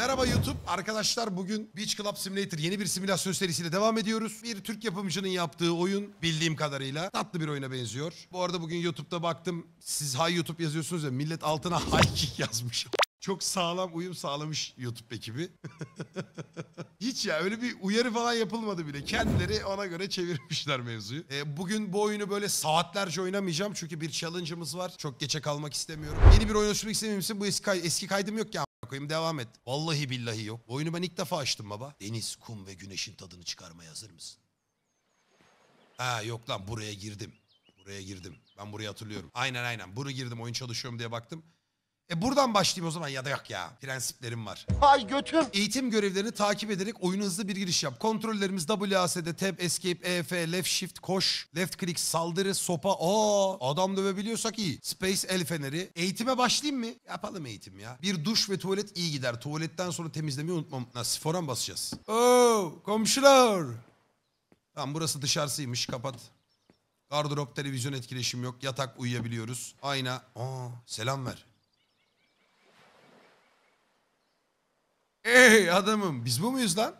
Merhaba YouTube. Arkadaşlar bugün Beach Club Simulator yeni bir simülasyon serisiyle devam ediyoruz. Bir Türk yapımcının yaptığı oyun bildiğim kadarıyla tatlı bir oyuna benziyor. Bu arada bugün YouTube'da baktım. Siz hay YouTube yazıyorsunuz ya millet altına high kick yazmış. Çok sağlam uyum sağlamış YouTube ekibi. Hiç ya öyle bir uyarı falan yapılmadı bile. Kendileri ona göre çevirmişler mevzuyu. E, bugün bu oyunu böyle saatlerce oynamayacağım. Çünkü bir challenge'ımız var. Çok geçe kalmak istemiyorum. Yeni bir oyun oluşturmak istemiyorum. Bu eski, kay eski kaydım yok ya koyayım devam et. Vallahi billahi yok. Bu oyunu ben ilk defa açtım baba. Deniz, kum ve güneşin tadını çıkarmaya hazır mısın? Ha yok lan buraya girdim. Buraya girdim. Ben buraya hatırlıyorum. Aynen aynen. Bunu girdim oyun çalışıyorum diye baktım. E buradan başlayayım o zaman ya da yok ya. Prensiplerim var. Ay götüm. Eğitim görevlerini takip ederek oyuna hızlı bir giriş yap. Kontrollerimiz WASD, Tab, Escape, EF, Left Shift, Koş, Left Click, Saldırı, Sopa. Aa adam dövebiliyorsak iyi. Space el feneri. Eğitime başlayayım mı? Yapalım eğitim ya. Bir duş ve tuvalet iyi gider. Tuvaletten sonra temizlemeyi unutmam. Nasıl Sifora basacağız? Oo komşular. Tamam burası dışarısıymış kapat. Gardırop televizyon etkileşim yok. Yatak uyuyabiliyoruz. Ayna. Aa selam ver. Ey adamım biz bu muyuz lan?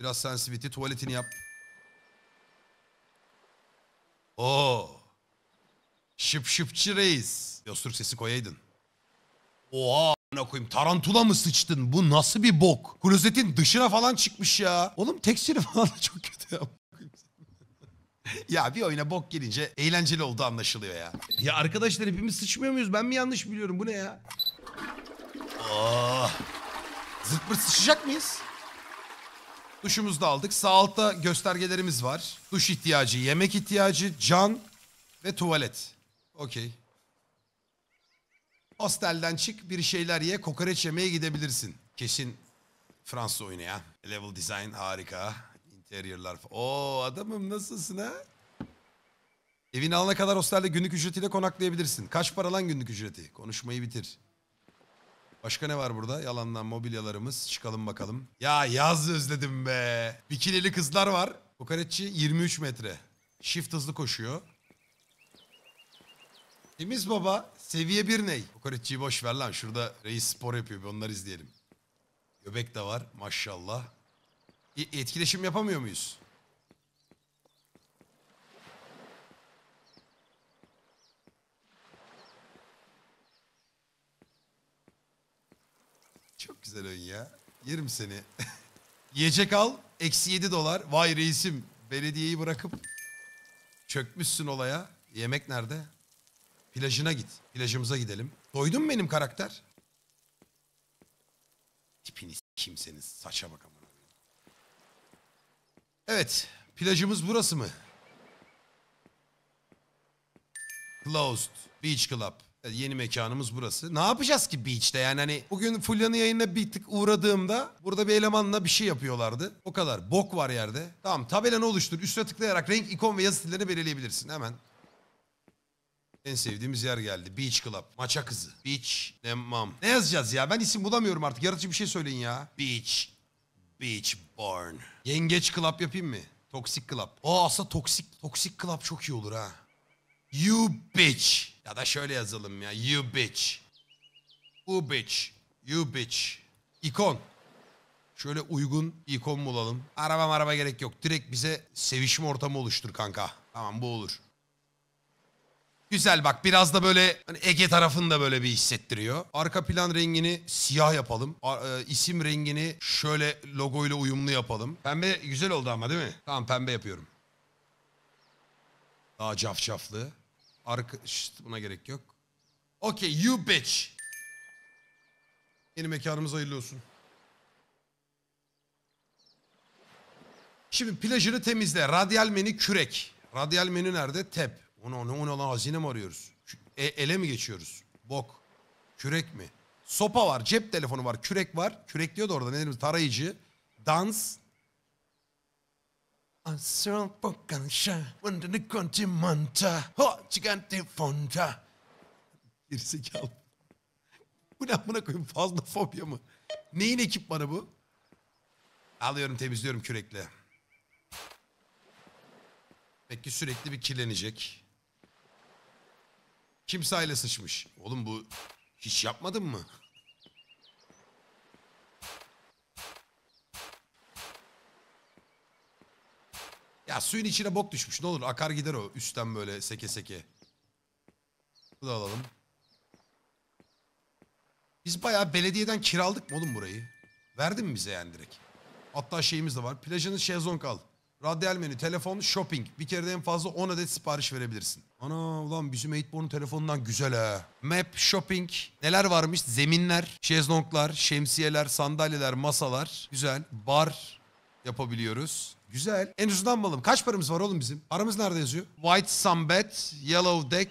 Biraz sensitivity tuvaletini yap. Oo. Şıp şıpçı reis. Yosturk sesi koyaydın. Oha ne koyayım tarantula mı sıçtın? Bu nasıl bir bok? Klozetin dışına falan çıkmış ya. Oğlum tekstürü falan da çok kötü ama. ya bir oyuna bok gelince eğlenceli oldu anlaşılıyor ya. Ya arkadaşlar hepimiz sıçmıyor muyuz? Ben mi yanlış biliyorum? Bu ne ya? Oh. Ah. Zıt pırt sıçacak mıyız? Duşumuzu da aldık. Sağ altta göstergelerimiz var. Duş ihtiyacı, yemek ihtiyacı, can ve tuvalet. Okey. Hostelden çık, bir şeyler ye, kokoreç yemeye gidebilirsin. Kesin Fransız oyunu ya. Level design harika. Interiorlar. Oo adamım nasılsın ha? Evin alana kadar hostelde günlük ücretiyle konaklayabilirsin. Kaç para lan günlük ücreti? Konuşmayı bitir. Başka ne var burada? Yalandan mobilyalarımız. Çıkalım bakalım. Ya yaz özledim be. Bikinili kızlar var. Kokoreççi 23 metre. Shift hızlı koşuyor. Temiz baba. Seviye bir ney? Kokoreççiyi boş ver lan. Şurada reis spor yapıyor. Bir onları izleyelim. Göbek de var maşallah. E, etkileşim yapamıyor muyuz? Çok güzel oyun ya. Yerim seni. Yiyecek al. Eksi 7 dolar. Vay reisim. Belediyeyi bırakıp çökmüşsün olaya. Yemek nerede? Plajına git. Plajımıza gidelim. Doydun mu benim karakter? Tipiniz kimseniz. Saça bak Evet. Plajımız burası mı? Closed. Beach Club. E, yeni mekanımız burası. Ne yapacağız ki beach'te yani hani bugün Fulya'nın yayına bir tık uğradığımda burada bir elemanla bir şey yapıyorlardı. O kadar bok var yerde. Tamam tabelanı oluştur üstüne tıklayarak renk, ikon ve yazı stillerini belirleyebilirsin hemen. En sevdiğimiz yer geldi. Beach Club. Maça kızı. Beach Nemam. Ne yazacağız ya? Ben isim bulamıyorum artık. Yaratıcı bir şey söyleyin ya. Beach. Beach born. Yengeç Club yapayım mı? Toksik Club. Aa aslında toksik. Toksik Club çok iyi olur ha. You bitch. Ya da şöyle yazalım ya. You bitch. U bitch. You bitch. İkon. Şöyle uygun ikon bulalım. Araba araba gerek yok. Direkt bize sevişme ortamı oluştur kanka. Tamam bu olur. Güzel bak biraz da böyle hani Ege tarafını da böyle bir hissettiriyor. Arka plan rengini siyah yapalım. A- e, isim rengini şöyle logoyla uyumlu yapalım. Pembe güzel oldu ama değil mi? Tamam pembe yapıyorum. Daha cafcaflı. Arka... Şşt, buna gerek yok. Okay you bitch. Yeni mekanımız hayırlı olsun. Şimdi plajını temizle. Radyal menü kürek. Radyal menü nerede? Tep. Onu onu onu lan hazine mi arıyoruz? E, ele mi geçiyoruz? Bok. Kürek mi? Sopa var, cep telefonu var, kürek var. Kürek diyor da orada ne dedim? Tarayıcı. Dans. Ansel Fokansha, Wendini Konti Manta, Ho Chiganti Fonda. Gerizekalı. Bu ne amına koyayım fazla fobya mı? Neyin ekipmanı bu? Alıyorum temizliyorum kürekle. Peki sürekli bir kirlenecek. Kimse aile sıçmış. Oğlum bu hiç yapmadın mı? Ya suyun içine bok düşmüş ne olur akar gider o üstten böyle seke seke. Bu da alalım. Biz bayağı belediyeden kiraldık mı oğlum burayı? Verdi mi bize yani direkt? Hatta şeyimiz de var. Plajınız şezlong al. Radyal menü, telefon, shopping. Bir kere de en fazla 10 adet sipariş verebilirsin. Ana ulan bizim 8born'un telefonundan güzel ha. Map, shopping. Neler varmış? Zeminler, şezlonglar, şemsiyeler, sandalyeler, masalar. Güzel. Bar yapabiliyoruz. Güzel. En ucundan malım. Kaç paramız var oğlum bizim? Paramız nerede yazıyor? White Sunbet, Yellow Deck.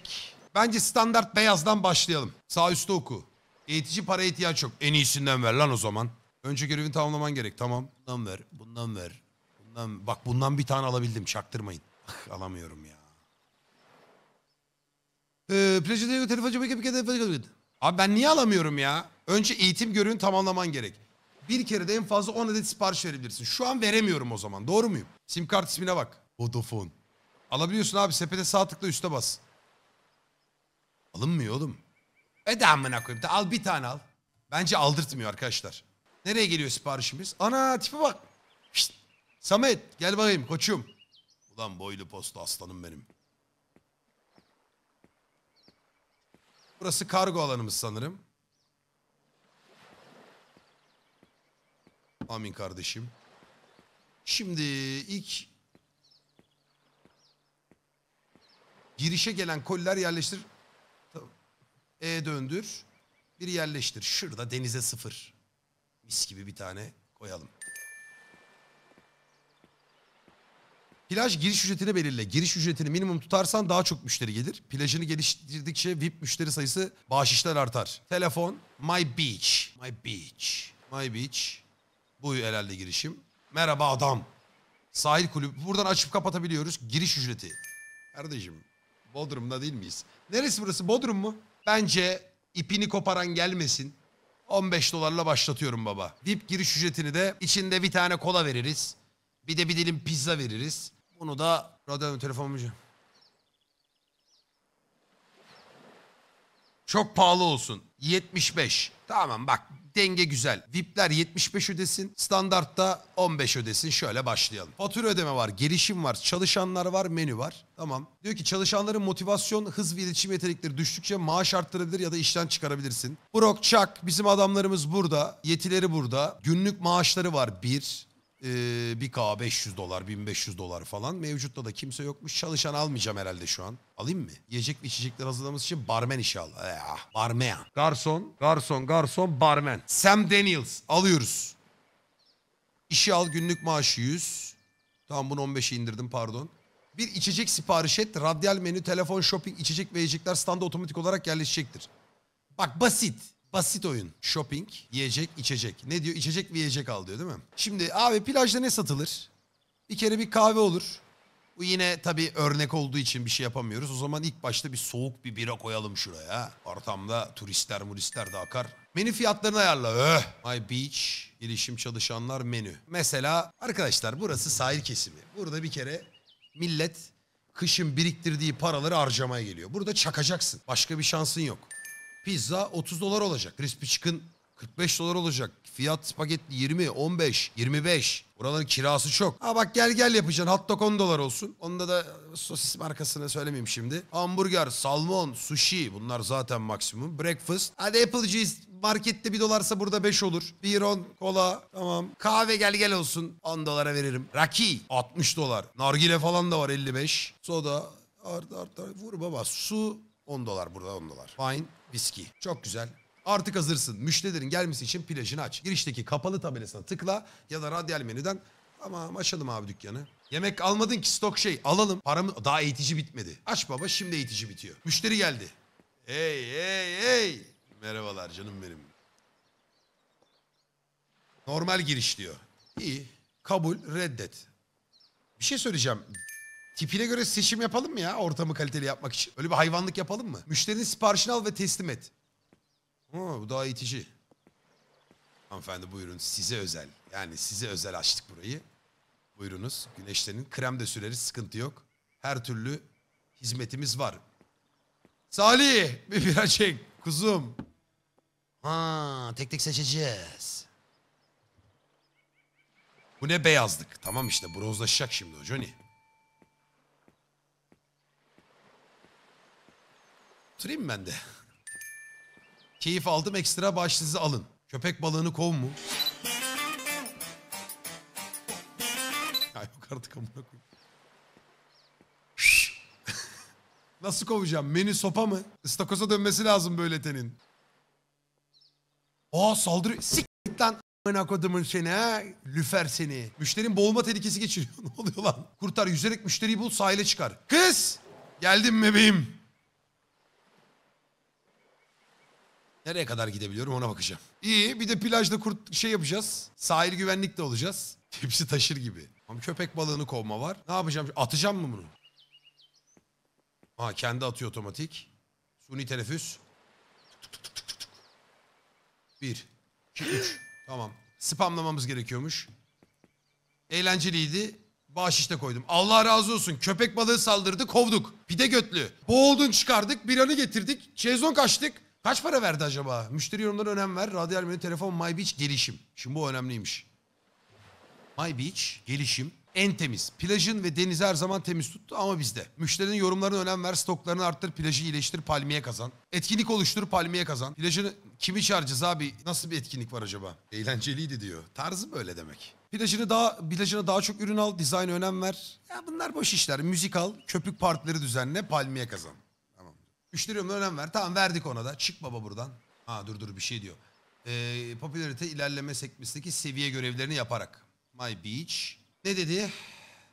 Bence standart beyazdan başlayalım. Sağ üstte oku. Eğitici para ihtiyaç yok. En iyisinden ver lan o zaman. Önce görevini tamamlaman gerek. Tamam. Bundan ver. Bundan ver. Bundan... Bak bundan bir tane alabildim. Çaktırmayın. Ah, alamıyorum ya. Ee, Abi ben niye alamıyorum ya? Önce eğitim görevini tamamlaman gerek bir kere de en fazla 10 adet sipariş verebilirsin. Şu an veremiyorum o zaman. Doğru muyum? Sim kart ismine bak. Vodafone. Alabiliyorsun abi. Sepete sağ tıkla üste bas. Alınmıyor oğlum. Hadi amına koyayım. da. Al bir tane al. Bence aldırtmıyor arkadaşlar. Nereye geliyor siparişimiz? Ana tipe bak. Şişt. Samet gel bakayım koçum. Ulan boylu posta aslanım benim. Burası kargo alanımız sanırım. Amin kardeşim. Şimdi ilk girişe gelen koliler yerleştir. E döndür. Bir yerleştir. Şurada denize sıfır. Mis gibi bir tane koyalım. Plaj giriş ücretini belirle. Giriş ücretini minimum tutarsan daha çok müşteri gelir. Plajını geliştirdikçe VIP müşteri sayısı bahşişler artar. Telefon My Beach. My Beach. My Beach. Bu herhalde girişim. Merhaba adam. Sahil kulübü. Buradan açıp kapatabiliyoruz. Giriş ücreti. Kardeşim Bodrum'da değil miyiz? Neresi burası? Bodrum mu? Bence ipini koparan gelmesin. 15 dolarla başlatıyorum baba. VIP giriş ücretini de içinde bir tane kola veririz. Bir de bir dilim pizza veririz. Bunu da radyo telefonumu... Çok pahalı olsun. 75. Tamam bak denge güzel. VIP'ler 75 ödesin, standartta 15 ödesin. Şöyle başlayalım. Fatura ödeme var, girişim var, çalışanlar var, menü var. Tamam. Diyor ki çalışanların motivasyon, hız ve iletişim yetenekleri düştükçe maaş arttırabilir ya da işten çıkarabilirsin. Brock Chuck bizim adamlarımız burada. Yetileri burada. Günlük maaşları var. Bir. Ee, bir K 500 dolar, 1500 dolar falan. Mevcutta da kimse yokmuş. Çalışan almayacağım herhalde şu an. Alayım mı? Yiyecek ve içecekler hazırlaması için barmen inşallah. Eh, ee, ah, barmen. Garson, garson, garson, barmen. Sam Daniels. Alıyoruz. işi al günlük maaşı 100. Tamam bunu 15'e indirdim pardon. Bir içecek sipariş et. Radyal menü, telefon, shopping, içecek ve yiyecekler standa otomatik olarak yerleşecektir. Bak basit. Basit oyun. Shopping, yiyecek, içecek. Ne diyor? İçecek ve yiyecek al diyor değil mi? Şimdi abi plajda ne satılır? Bir kere bir kahve olur. Bu yine tabii örnek olduğu için bir şey yapamıyoruz. O zaman ilk başta bir soğuk bir bira koyalım şuraya. Ortamda turistler muristler de akar. Menü fiyatlarını ayarla. Öh. My Beach, ilişim çalışanlar menü. Mesela arkadaşlar burası sahil kesimi. Burada bir kere millet kışın biriktirdiği paraları harcamaya geliyor. Burada çakacaksın. Başka bir şansın yok. Pizza 30 dolar olacak. Crispy Chicken 45 dolar olacak. Fiyat spagetti 20, 15, 25. Buraların kirası çok. Ha bak gel gel yapacaksın. Hot dog 10 dolar olsun. Onda da sosis markasını söylemeyeyim şimdi. Hamburger, salmon, sushi bunlar zaten maksimum. Breakfast. Hadi apple juice markette 1 dolarsa burada 5 olur. Bir 10, kola tamam. Kahve gel gel olsun 10 dolara veririm. Raki 60 dolar. Nargile falan da var 55. Soda art art art vur baba. Su 10 dolar burada 10 dolar. Wine, viski. Çok güzel. Artık hazırsın. Müşterilerin gelmesi için plajını aç. Girişteki kapalı tabelasına tıkla ya da radyal menüden ama açalım abi dükkanı. Yemek almadın ki stok şey alalım. Paramı daha eğitici bitmedi. Aç baba şimdi eğitici bitiyor. Müşteri geldi. Hey hey hey. Merhabalar canım benim. Normal giriş diyor. İyi. Kabul reddet. Bir şey söyleyeceğim. Tipine göre seçim yapalım mı ya ortamı kaliteli yapmak için? Öyle bir hayvanlık yapalım mı? Müşterinin siparişini al ve teslim et. Ha, bu daha itici. Hanımefendi buyurun size özel. Yani size özel açtık burayı. Buyurunuz güneşlerin Krem de süreriz sıkıntı yok. Her türlü hizmetimiz var. Salih bir bira çek kuzum. Ha, tek tek seçeceğiz. Bu ne beyazlık. Tamam işte bronzlaşacak şimdi o Johnny. Oturayım ben de. Keyif aldım ekstra başınızı alın. Köpek balığını kov mu? Ya yok artık amına koyayım. Nasıl kovacağım? Menü sopa mı? İstakoza dönmesi lazım böyle tenin. Aa saldırı. Sik lan amına kodumun seni ha. Lüfer seni. Müşterin boğulma tehlikesi geçiriyor. ne oluyor lan? Kurtar yüzerek müşteriyi bul sahile çıkar. Kız! Geldim bebeğim. Nereye kadar gidebiliyorum ona bakacağım. İyi bir de plajda kurt şey yapacağız. Sahil güvenlik de olacağız. Hepsi taşır gibi. Ama köpek balığını kovma var. Ne yapacağım? Atacağım mı bunu? Ha kendi atıyor otomatik. Suni teneffüs. Bir, iki, üç. Tamam. Spamlamamız gerekiyormuş. Eğlenceliydi. Bahşişte koydum. Allah razı olsun. Köpek balığı saldırdı kovduk. Pide götlü. Boğuldun çıkardık. Biranı getirdik. Şezlong kaçtık. Kaç para verdi acaba? Müşteri yorumları önem ver. Radyal menü telefon My Beach gelişim. Şimdi bu önemliymiş. My Beach gelişim en temiz. Plajın ve denizi her zaman temiz tuttu ama bizde. Müşterinin yorumlarına önem ver, stoklarını arttır, plajı iyileştir, palmiye kazan. Etkinlik oluştur, palmiye kazan. Plajını kimi çağıracağız abi? Nasıl bir etkinlik var acaba? Eğlenceliydi diyor. Tarzı böyle demek. Plajını daha, plajına daha çok ürün al, dizayna önem ver. Ya bunlar boş işler. Müzik al, köpük partileri düzenle, palmiye kazan. Müşteri önem ver. Tamam verdik ona da. Çık baba buradan. Ha dur dur bir şey diyor. Ee, popülarite ilerleme sekmesindeki seviye görevlerini yaparak. My Beach. Ne dedi?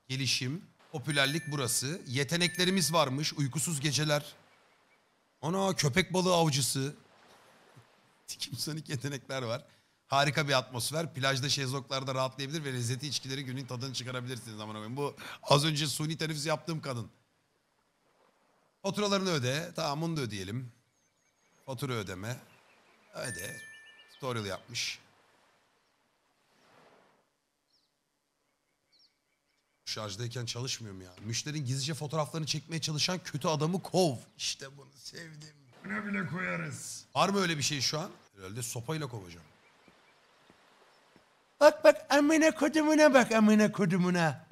Gelişim. Popülerlik burası. Yeteneklerimiz varmış. Uykusuz geceler. Ana köpek balığı avcısı. Kimsonik yetenekler var. Harika bir atmosfer. Plajda şezlonglarda rahatlayabilir ve lezzetli içkileri günün tadını çıkarabilirsiniz. Aman bu az önce suni teneffüs yaptığım kadın. Faturalarını öde. Tamam bunu da ödeyelim. Fatura ödeme. Öde. Storyl yapmış. Şarjdayken çalışmıyorum ya. Müşterinin gizlice fotoğraflarını çekmeye çalışan kötü adamı kov. İşte bunu sevdim. Ne bile koyarız. Var mı öyle bir şey şu an? Herhalde sopayla kovacağım. Bak bak amına kodumuna bak amına kodumuna.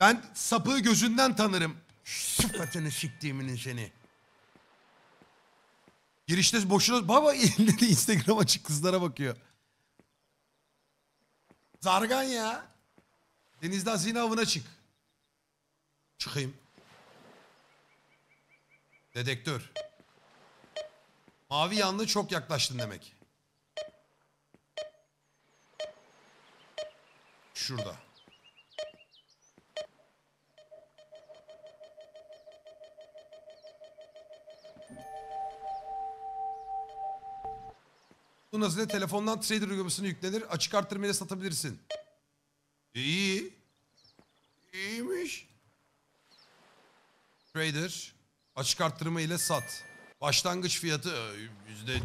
Ben sapığı gözünden tanırım. Sıfatını siktiğiminin seni. Girişte boşuna baba elleri Instagram açık kızlara bakıyor. Zargan ya. Denizden zina avına çık. Çıkayım. Dedektör. Mavi yanlı çok yaklaştın demek. Şurada. Bu nasıl telefondan trader uygulamasını yüklenir. Açık arttırmayla satabilirsin. İyi. İyiymiş. Trader. Açık arttırma ile sat. Başlangıç fiyatı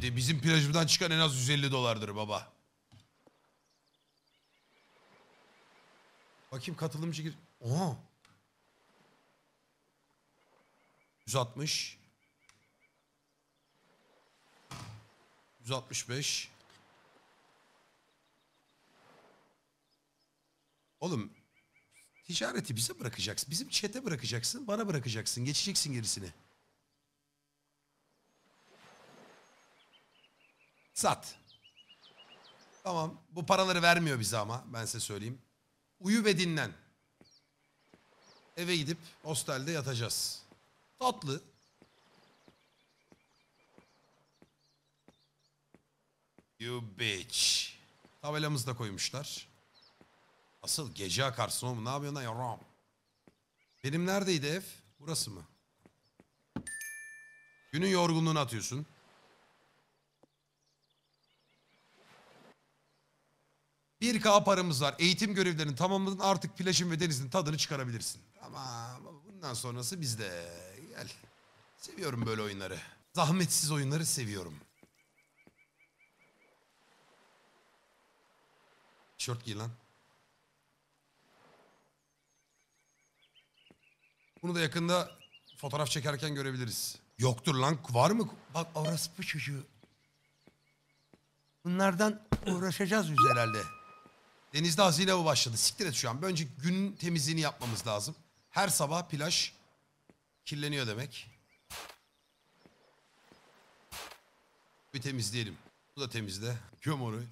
e, bizim plajımdan çıkan en az 150 dolardır baba. Bakayım katılımcı gir. Oha. 160. 165. Oğlum ticareti bize bırakacaksın. Bizim çete bırakacaksın. Bana bırakacaksın. Geçeceksin gerisini. Sat. Tamam. Bu paraları vermiyor bize ama. Ben size söyleyeyim. Uyu ve dinlen. Eve gidip hostelde yatacağız. Tatlı. You bitch. Tabelamızı da koymuşlar. Asıl gece akarsın oğlum. Ne yapıyorsun lan yaram? Benim neredeydi ev? Burası mı? Günün yorgunluğunu atıyorsun. Bir k paramız var. Eğitim görevlerinin tamamladın. Artık plajın ve denizin tadını çıkarabilirsin. Ama Bundan sonrası bizde. Gel. Seviyorum böyle oyunları. Zahmetsiz oyunları seviyorum. Tişört giy lan. Bunu da yakında fotoğraf çekerken görebiliriz. Yoktur lan var mı? Bak orospu çocuğu. Bunlardan uğraşacağız biz herhalde. Denizde hazine avı başladı. Siktir et şu an. Önce gün temizliğini yapmamız lazım. Her sabah plaj kirleniyor demek. Bir temizleyelim. Bu da temizle. Göm orayı.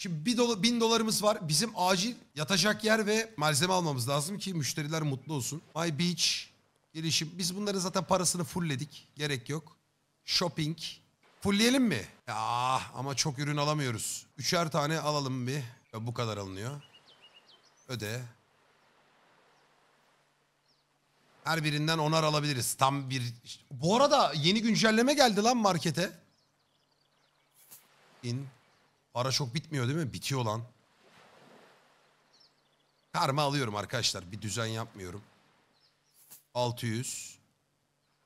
Şimdi bir dola, bin dolarımız var. Bizim acil yatacak yer ve malzeme almamız lazım ki müşteriler mutlu olsun. My Beach gelişim. Biz bunların zaten parasını fullledik. Gerek yok. Shopping. Fullleyelim mi? Ya ama çok ürün alamıyoruz. Üçer tane alalım bir. Ya, bu kadar alınıyor. Öde. Her birinden onar alabiliriz. Tam bir... Bu arada yeni güncelleme geldi lan markete. In. Ara çok bitmiyor değil mi? Bitiyor lan. Karma alıyorum arkadaşlar. Bir düzen yapmıyorum. 600.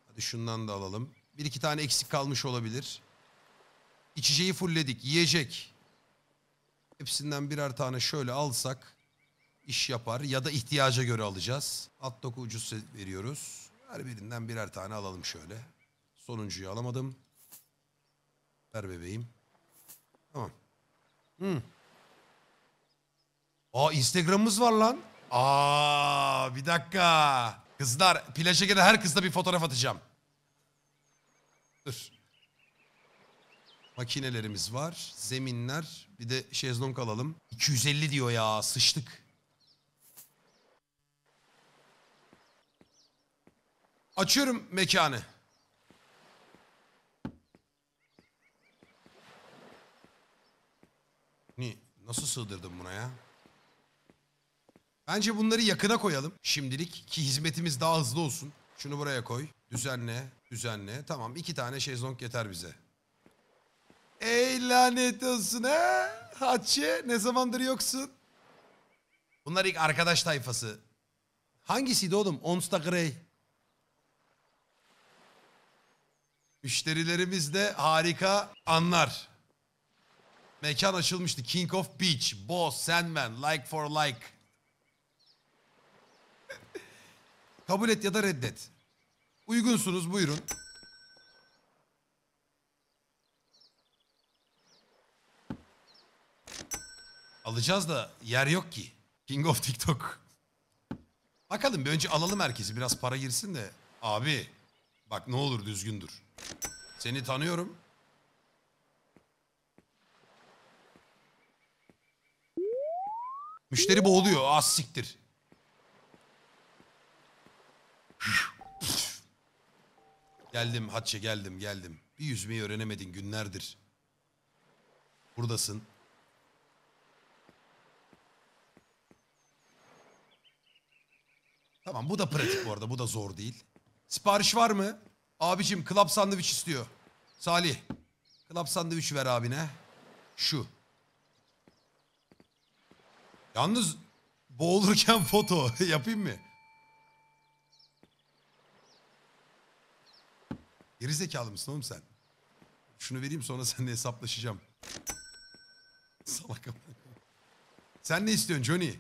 Hadi şundan da alalım. Bir iki tane eksik kalmış olabilir. İçeceği fullledik. Yiyecek. Hepsinden birer tane şöyle alsak iş yapar. Ya da ihtiyaca göre alacağız. Hot dog'u ucuz veriyoruz. Her birinden birer tane alalım şöyle. Sonuncuyu alamadım. Ver bebeğim. Tamam. Hı. Aa Instagram'ımız var lan. Aa bir dakika. Kızlar plaja gelen her kızla bir fotoğraf atacağım. Dur. Makinelerimiz var. Zeminler. Bir de şezlong alalım. 250 diyor ya. Sıçtık. Açıyorum mekanı. Ni nasıl sığdırdım buna ya? Bence bunları yakına koyalım şimdilik ki hizmetimiz daha hızlı olsun. Şunu buraya koy. Düzenle, düzenle. Tamam iki tane şezlong yeter bize. Ey lanet olsun ha. Hatçı ne zamandır yoksun? Bunlar ilk arkadaş tayfası. Hangisiydi oğlum? Onsta Grey. Müşterilerimiz de harika anlar. Mekan açılmıştı. King of Beach, Bo Sandman, Like for Like. Kabul et ya da reddet. Uygunsunuz buyurun. Alacağız da yer yok ki. King of TikTok. Bakalım bir önce alalım herkesi. Biraz para girsin de. Abi bak ne olur düzgündür. Seni tanıyorum. Müşteri boğuluyor. Az ah, siktir. geldim Hatçe geldim geldim. Bir yüzmeyi öğrenemedin günlerdir. Buradasın. Tamam bu da pratik bu arada. Bu da zor değil. Sipariş var mı? Abicim club sandviç istiyor. Salih. Club sandviç ver abine. Şu. Yalnız boğulurken foto yapayım mı? Geri zekalı mısın oğlum sen? Şunu vereyim sonra seninle hesaplaşacağım. Salak Sen ne istiyorsun Johnny?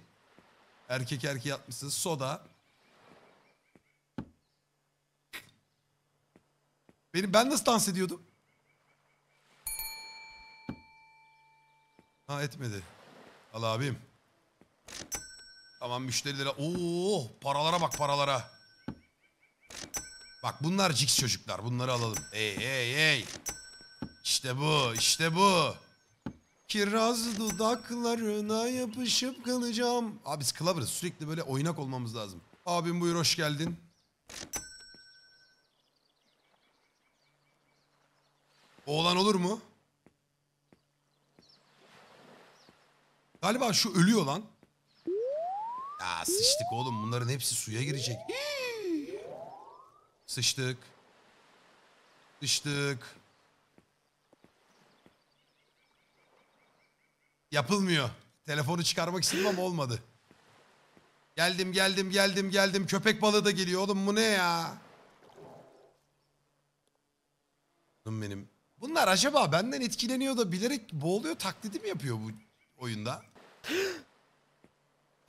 Erkek erkeğe yatmışsın. Soda. Benim ben nasıl dans ediyordum? Ha etmedi. Al abim. Tamam müşterilere. Oo, paralara bak paralara. Bak bunlar cix çocuklar. Bunları alalım. Ey ey ey. İşte bu, işte bu. Kiraz dudaklarına yapışıp kalacağım. Abi biz kılavırız. Sürekli böyle oynak olmamız lazım. Abim buyur hoş geldin. Oğlan olur mu? Galiba şu ölüyor lan. Aa sıçtık oğlum bunların hepsi suya girecek. sıçtık. Sıçtık. Yapılmıyor. Telefonu çıkarmak istedim ama olmadı. Geldim geldim geldim geldim. Köpek balığı da geliyor oğlum bu ne ya? Canım benim. Bunlar acaba benden etkileniyor da bilerek boğuluyor taklidi mi yapıyor bu oyunda?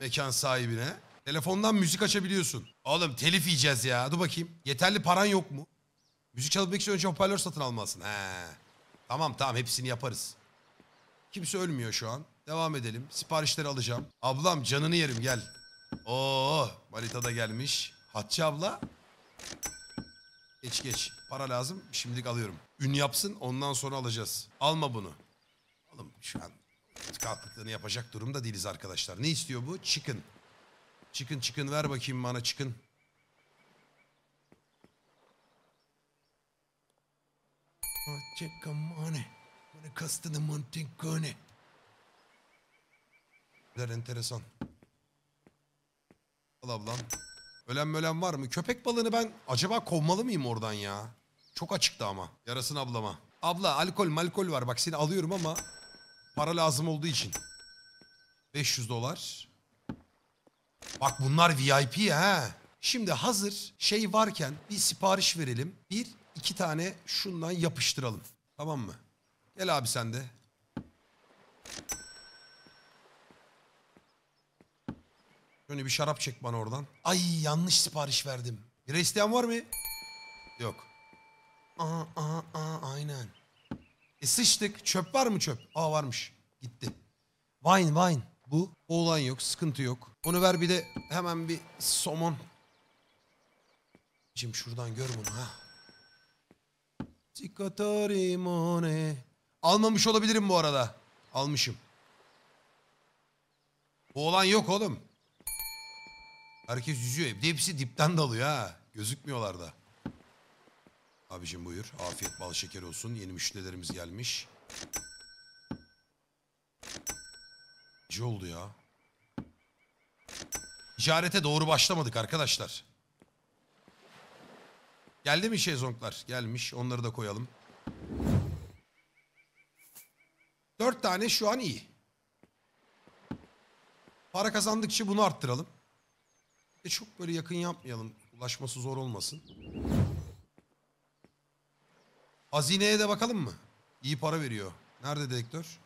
mekan sahibine. Telefondan müzik açabiliyorsun. Oğlum telif yiyeceğiz ya. Dur bakayım. Yeterli paran yok mu? Müzik çalabilmek için önce hoparlör satın almalısın. He. Tamam tamam hepsini yaparız. Kimse ölmüyor şu an. Devam edelim. Siparişleri alacağım. Ablam canını yerim gel. Oo, Malita da gelmiş. Hatçı abla. Geç geç. Para lazım. Şimdilik alıyorum. Ün yapsın ondan sonra alacağız. Alma bunu. Oğlum şu an Kalklıklığını yapacak durumda değiliz arkadaşlar. Ne istiyor bu? Çıkın, çıkın çıkın ver bakayım bana chicken. Çekkamane. Bunu kastını montinkone. Güzel enteresan. Al ablam. Ölen mölen var mı? Köpek balığını ben acaba kovmalı mıyım oradan ya? Çok açıktı ama. Yarasın ablama. Abla alkol malkol var. Bak seni alıyorum ama Para lazım olduğu için. 500 dolar. Bak bunlar VIP ha. Şimdi hazır şey varken bir sipariş verelim. Bir, iki tane şundan yapıştıralım. Tamam mı? Gel abi sen de. Şöyle bir şarap çek bana oradan. Ay yanlış sipariş verdim. Bir isteyen var mı? Yok. Aa, aa, aa aynen. E sıçtık. Çöp var mı çöp? Aa varmış. Gitti. Wine wine. Bu oğlan yok. Sıkıntı yok. Onu ver bir de hemen bir somon. Cim şuradan gör bunu ha. Cicatorimone. Almamış olabilirim bu arada. Almışım. Bu olan yok oğlum. Herkes yüzüyor. Hepsi dipten dalıyor ha. Gözükmüyorlar da. Abicim buyur. Afiyet bal şeker olsun. Yeni müşterilerimiz gelmiş. Ne oldu ya? Ticarete doğru başlamadık arkadaşlar. Geldi mi şezlonglar? Gelmiş. Onları da koyalım. Dört tane şu an iyi. Para kazandıkça bunu arttıralım. E çok böyle yakın yapmayalım. Ulaşması zor olmasın. Azine'ye de bakalım mı? İyi para veriyor. Nerede dedektör?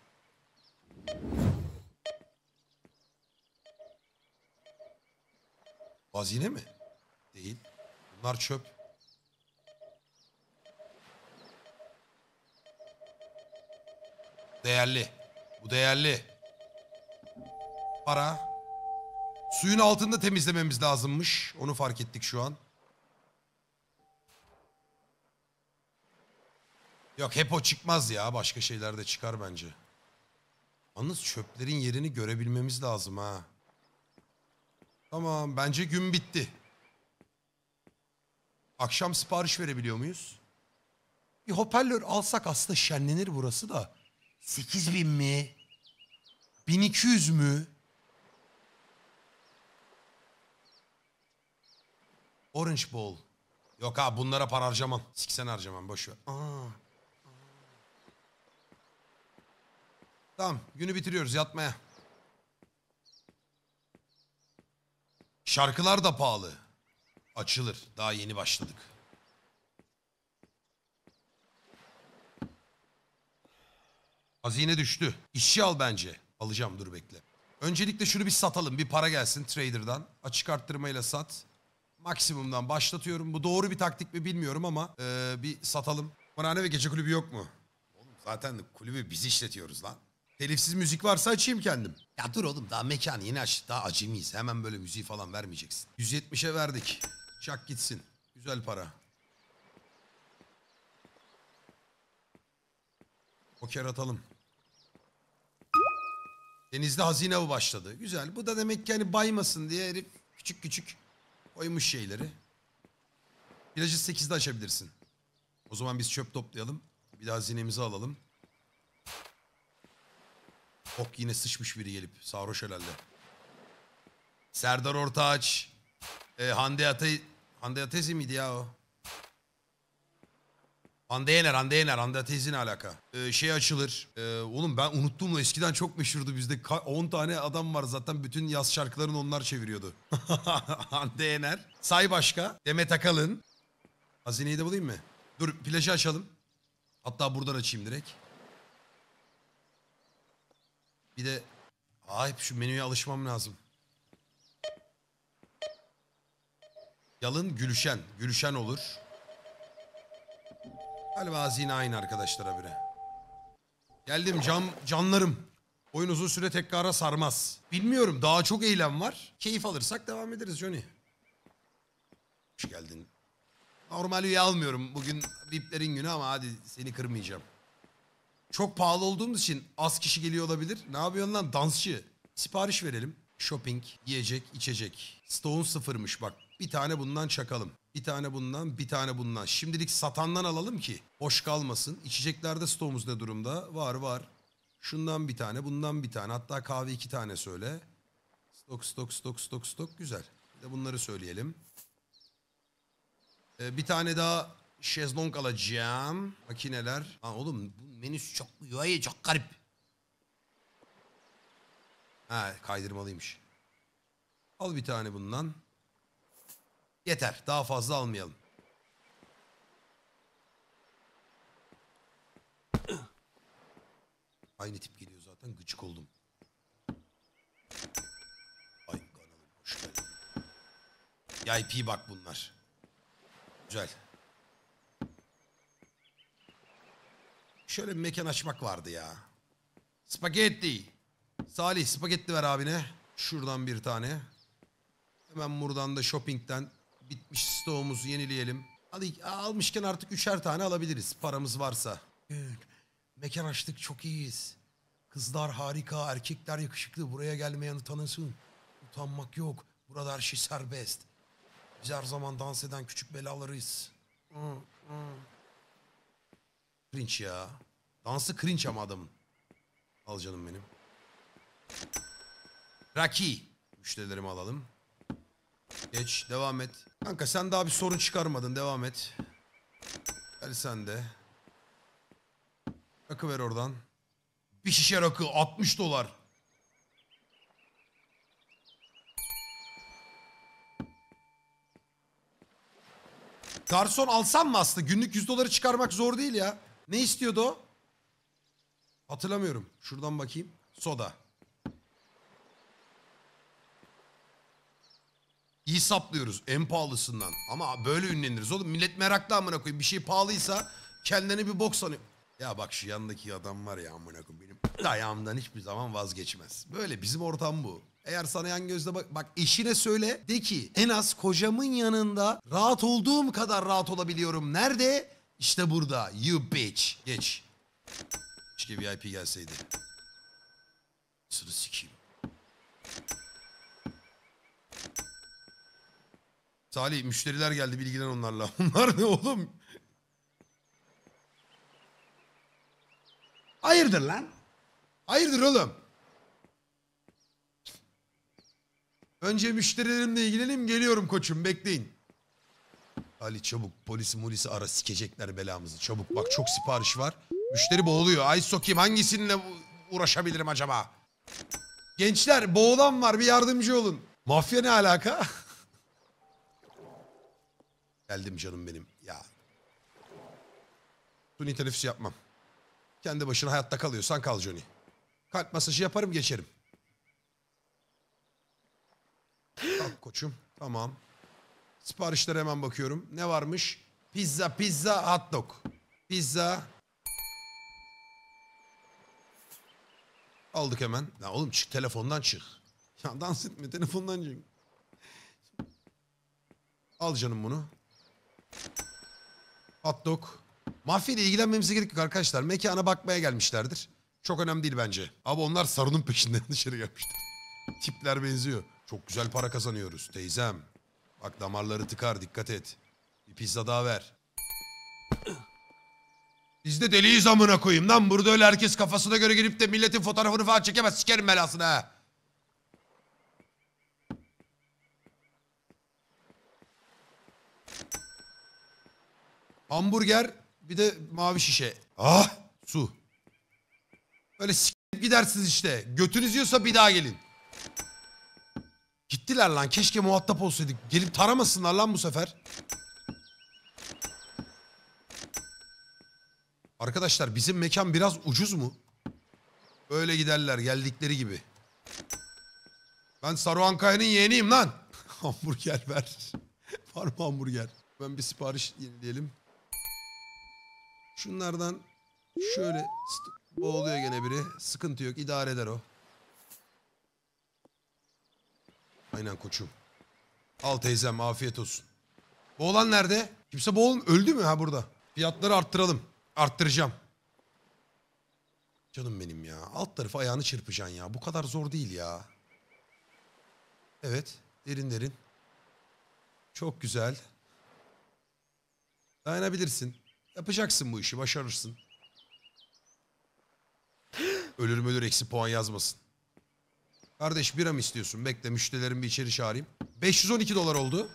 Azine mi? Değil. Bunlar çöp. Değerli. Bu değerli. Para. Suyun altında temizlememiz lazımmış. Onu fark ettik şu an. Yok hep o çıkmaz ya. Başka şeyler de çıkar bence. Yalnız çöplerin yerini görebilmemiz lazım ha. Tamam bence gün bitti. Akşam sipariş verebiliyor muyuz? Bir hoparlör alsak aslında şenlenir burası da. 8000 mi? 1200 mü? Orange Bowl. Yok ha bunlara para harcamam. Siksen harcamam boşver. Aa. Tamam günü bitiriyoruz yatmaya. Şarkılar da pahalı. Açılır. Daha yeni başladık. Hazine düştü. İşçi al bence. Alacağım dur bekle. Öncelikle şunu bir satalım. Bir para gelsin trader'dan. Açık arttırmayla sat. Maksimumdan başlatıyorum. Bu doğru bir taktik mi bilmiyorum ama ee, bir satalım. Kumarhane ve gece kulübü yok mu? Oğlum zaten kulübü biz işletiyoruz lan. Telifsiz müzik varsa açayım kendim. Ya dur oğlum daha mekan yeni aç. Daha acemiyiz. Hemen böyle müziği falan vermeyeceksin. 170'e verdik. Çak gitsin. Güzel para. Poker atalım. Denizde hazine bu başladı. Güzel. Bu da demek ki hani baymasın diye herif küçük küçük koymuş şeyleri. Plajı 8'de açabilirsin. O zaman biz çöp toplayalım. Bir de hazinemizi alalım. Çok yine sıçmış biri gelip sarhoş herhalde. Serdar Ortaç. E, Hande Atay... Hande Atezi miydi ya o? Hande Yener, Hande Yener, Hande Atezi ne alaka? Ee, şey açılır. Ee, oğlum ben unuttum Eskiden çok meşhurdu bizde. 10 tane adam var zaten. Bütün yaz şarkılarını onlar çeviriyordu. Hande Yener. Say başka. Demet Akalın. Hazineyi de bulayım mı? Dur plajı açalım. Hatta buradan açayım direkt. Bir de ay şu menüye alışmam lazım. Yalın gülüşen, gülüşen olur. Galiba hazine aynı arkadaşlara bire. Geldim cam canlarım. Oyun uzun süre tekrara sarmaz. Bilmiyorum daha çok eylem var. Keyif alırsak devam ederiz Johnny. Hoş geldin. Normal üye almıyorum. Bugün VIP'lerin günü ama hadi seni kırmayacağım. Çok pahalı olduğumuz için az kişi geliyor olabilir. Ne yapıyorsun lan dansçı? Sipariş verelim. Shopping, yiyecek, içecek. Stone sıfırmış bak. Bir tane bundan çakalım. Bir tane bundan, bir tane bundan. Şimdilik satandan alalım ki boş kalmasın. İçeceklerde stoğumuz ne durumda? Var var. Şundan bir tane, bundan bir tane. Hatta kahve iki tane söyle. Stok, stok, stok, stok, stok. Güzel. Bir de bunları söyleyelim. Ee, bir tane daha Şezlong alacağım. Makineler. Lan oğlum bu menüsü çok UI çok garip. Ha kaydırmalıymış. Al bir tane bundan. Yeter. Daha fazla almayalım. Aynı tip geliyor zaten. Gıcık oldum. Ay kanalım hoş geldin. VIP bak bunlar. Güzel. Şöyle bir mekan açmak vardı ya. Spagetti. Salih spagetti ver abine. Şuradan bir tane. Hemen buradan da shoppingten bitmiş stoğumuzu yenileyelim. Hadi almışken artık üçer tane alabiliriz paramız varsa. Evet. Mekan açtık çok iyiyiz. Kızlar harika, erkekler yakışıklı. Buraya gelmeyen utansın. Utanmak yok. Burada her şey serbest. Biz her zaman dans eden küçük belalarıyız. Hmm, hmm. Cringe ya. Dansı cringe ama adamın. Al canım benim. Raki. Müşterilerimi alalım. Geç. Devam et. Kanka sen daha bir sorun çıkarmadın. Devam et. Gel sen de. Rakı ver oradan. Bir şişe rakı. 60 dolar. Garson alsam mı aslında? Günlük 100 doları çıkarmak zor değil ya. Ne istiyordu o? Hatırlamıyorum. Şuradan bakayım. Soda. İyi saplıyoruz en pahalısından. Ama böyle ünleniriz oğlum. Millet meraklı amına koyayım. Bir şey pahalıysa kendini bir bok sanıyor. Ya bak şu yandaki adam var ya amına koyayım benim ayağımdan hiçbir zaman vazgeçmez. Böyle bizim ortam bu. Eğer sana yan gözle bak, bak eşine söyle de ki en az kocamın yanında rahat olduğum kadar rahat olabiliyorum. Nerede? İşte burada. You bitch. Geç. Keşke VIP gelseydi. Sırı sikeyim. Salih müşteriler geldi bilgilen onlarla. Onlar ne oğlum? Hayırdır lan? Hayırdır oğlum? Önce müşterilerimle ilgilenim geliyorum koçum bekleyin. Ali çabuk polisi mulisi ara sikecekler belamızı. Çabuk bak çok sipariş var. Müşteri boğuluyor. Ay sokayım hangisinle uğraşabilirim acaba? Gençler boğulan var bir yardımcı olun. Mafya ne alaka? Geldim canım benim ya. Suni teneffüs yapmam. Kendi başına hayatta kalıyorsan kal Johnny. Kalp masajı yaparım geçerim. Kalk koçum. Tamam. Siparişlere hemen bakıyorum. Ne varmış? Pizza, pizza, hot dog. Pizza. Aldık hemen. Ya oğlum çık telefondan çık. Ya dans etme telefondan çık. Al canım bunu. Hot dog. Mafya ile ilgilenmemize gerek yok arkadaşlar. Mekana bakmaya gelmişlerdir. Çok önemli değil bence. Abi onlar sarının peşinden dışarı gelmişler. Tipler benziyor. Çok güzel para kazanıyoruz teyzem. Bak damarları tıkar dikkat et. Bir pizza daha ver. Biz de deliyiz amına koyayım lan. Burada öyle herkes kafasına göre gelip de milletin fotoğrafını falan çekemez. Sikerim belasını ha. Hamburger bir de mavi şişe. Ah su. Böyle sikip gidersiniz işte. Götünüz yiyorsa bir daha gelin. Gittiler lan. Keşke muhatap olsaydık. Gelip taramasınlar lan bu sefer. Arkadaşlar bizim mekan biraz ucuz mu? Böyle giderler geldikleri gibi. Ben Saruhan Kaya'nın yeğeniyim lan. hamburger ver. Var mı hamburger? Ben bir sipariş yenileyelim. Şunlardan şöyle boğuluyor gene biri. Sıkıntı yok idare eder o. Aynen koçum. Al teyzem afiyet olsun. Bu nerede? Kimse bu öldü mü ha burada? Fiyatları arttıralım. Arttıracağım. Canım benim ya. Alt tarafı ayağını çırpacaksın ya. Bu kadar zor değil ya. Evet. Derin derin. Çok güzel. Dayanabilirsin. Yapacaksın bu işi. Başarırsın. ölür mü ölür eksi puan yazmasın. Kardeş bira mı istiyorsun? Bekle müşterilerin bir içeri çağırayım. 512 dolar oldu.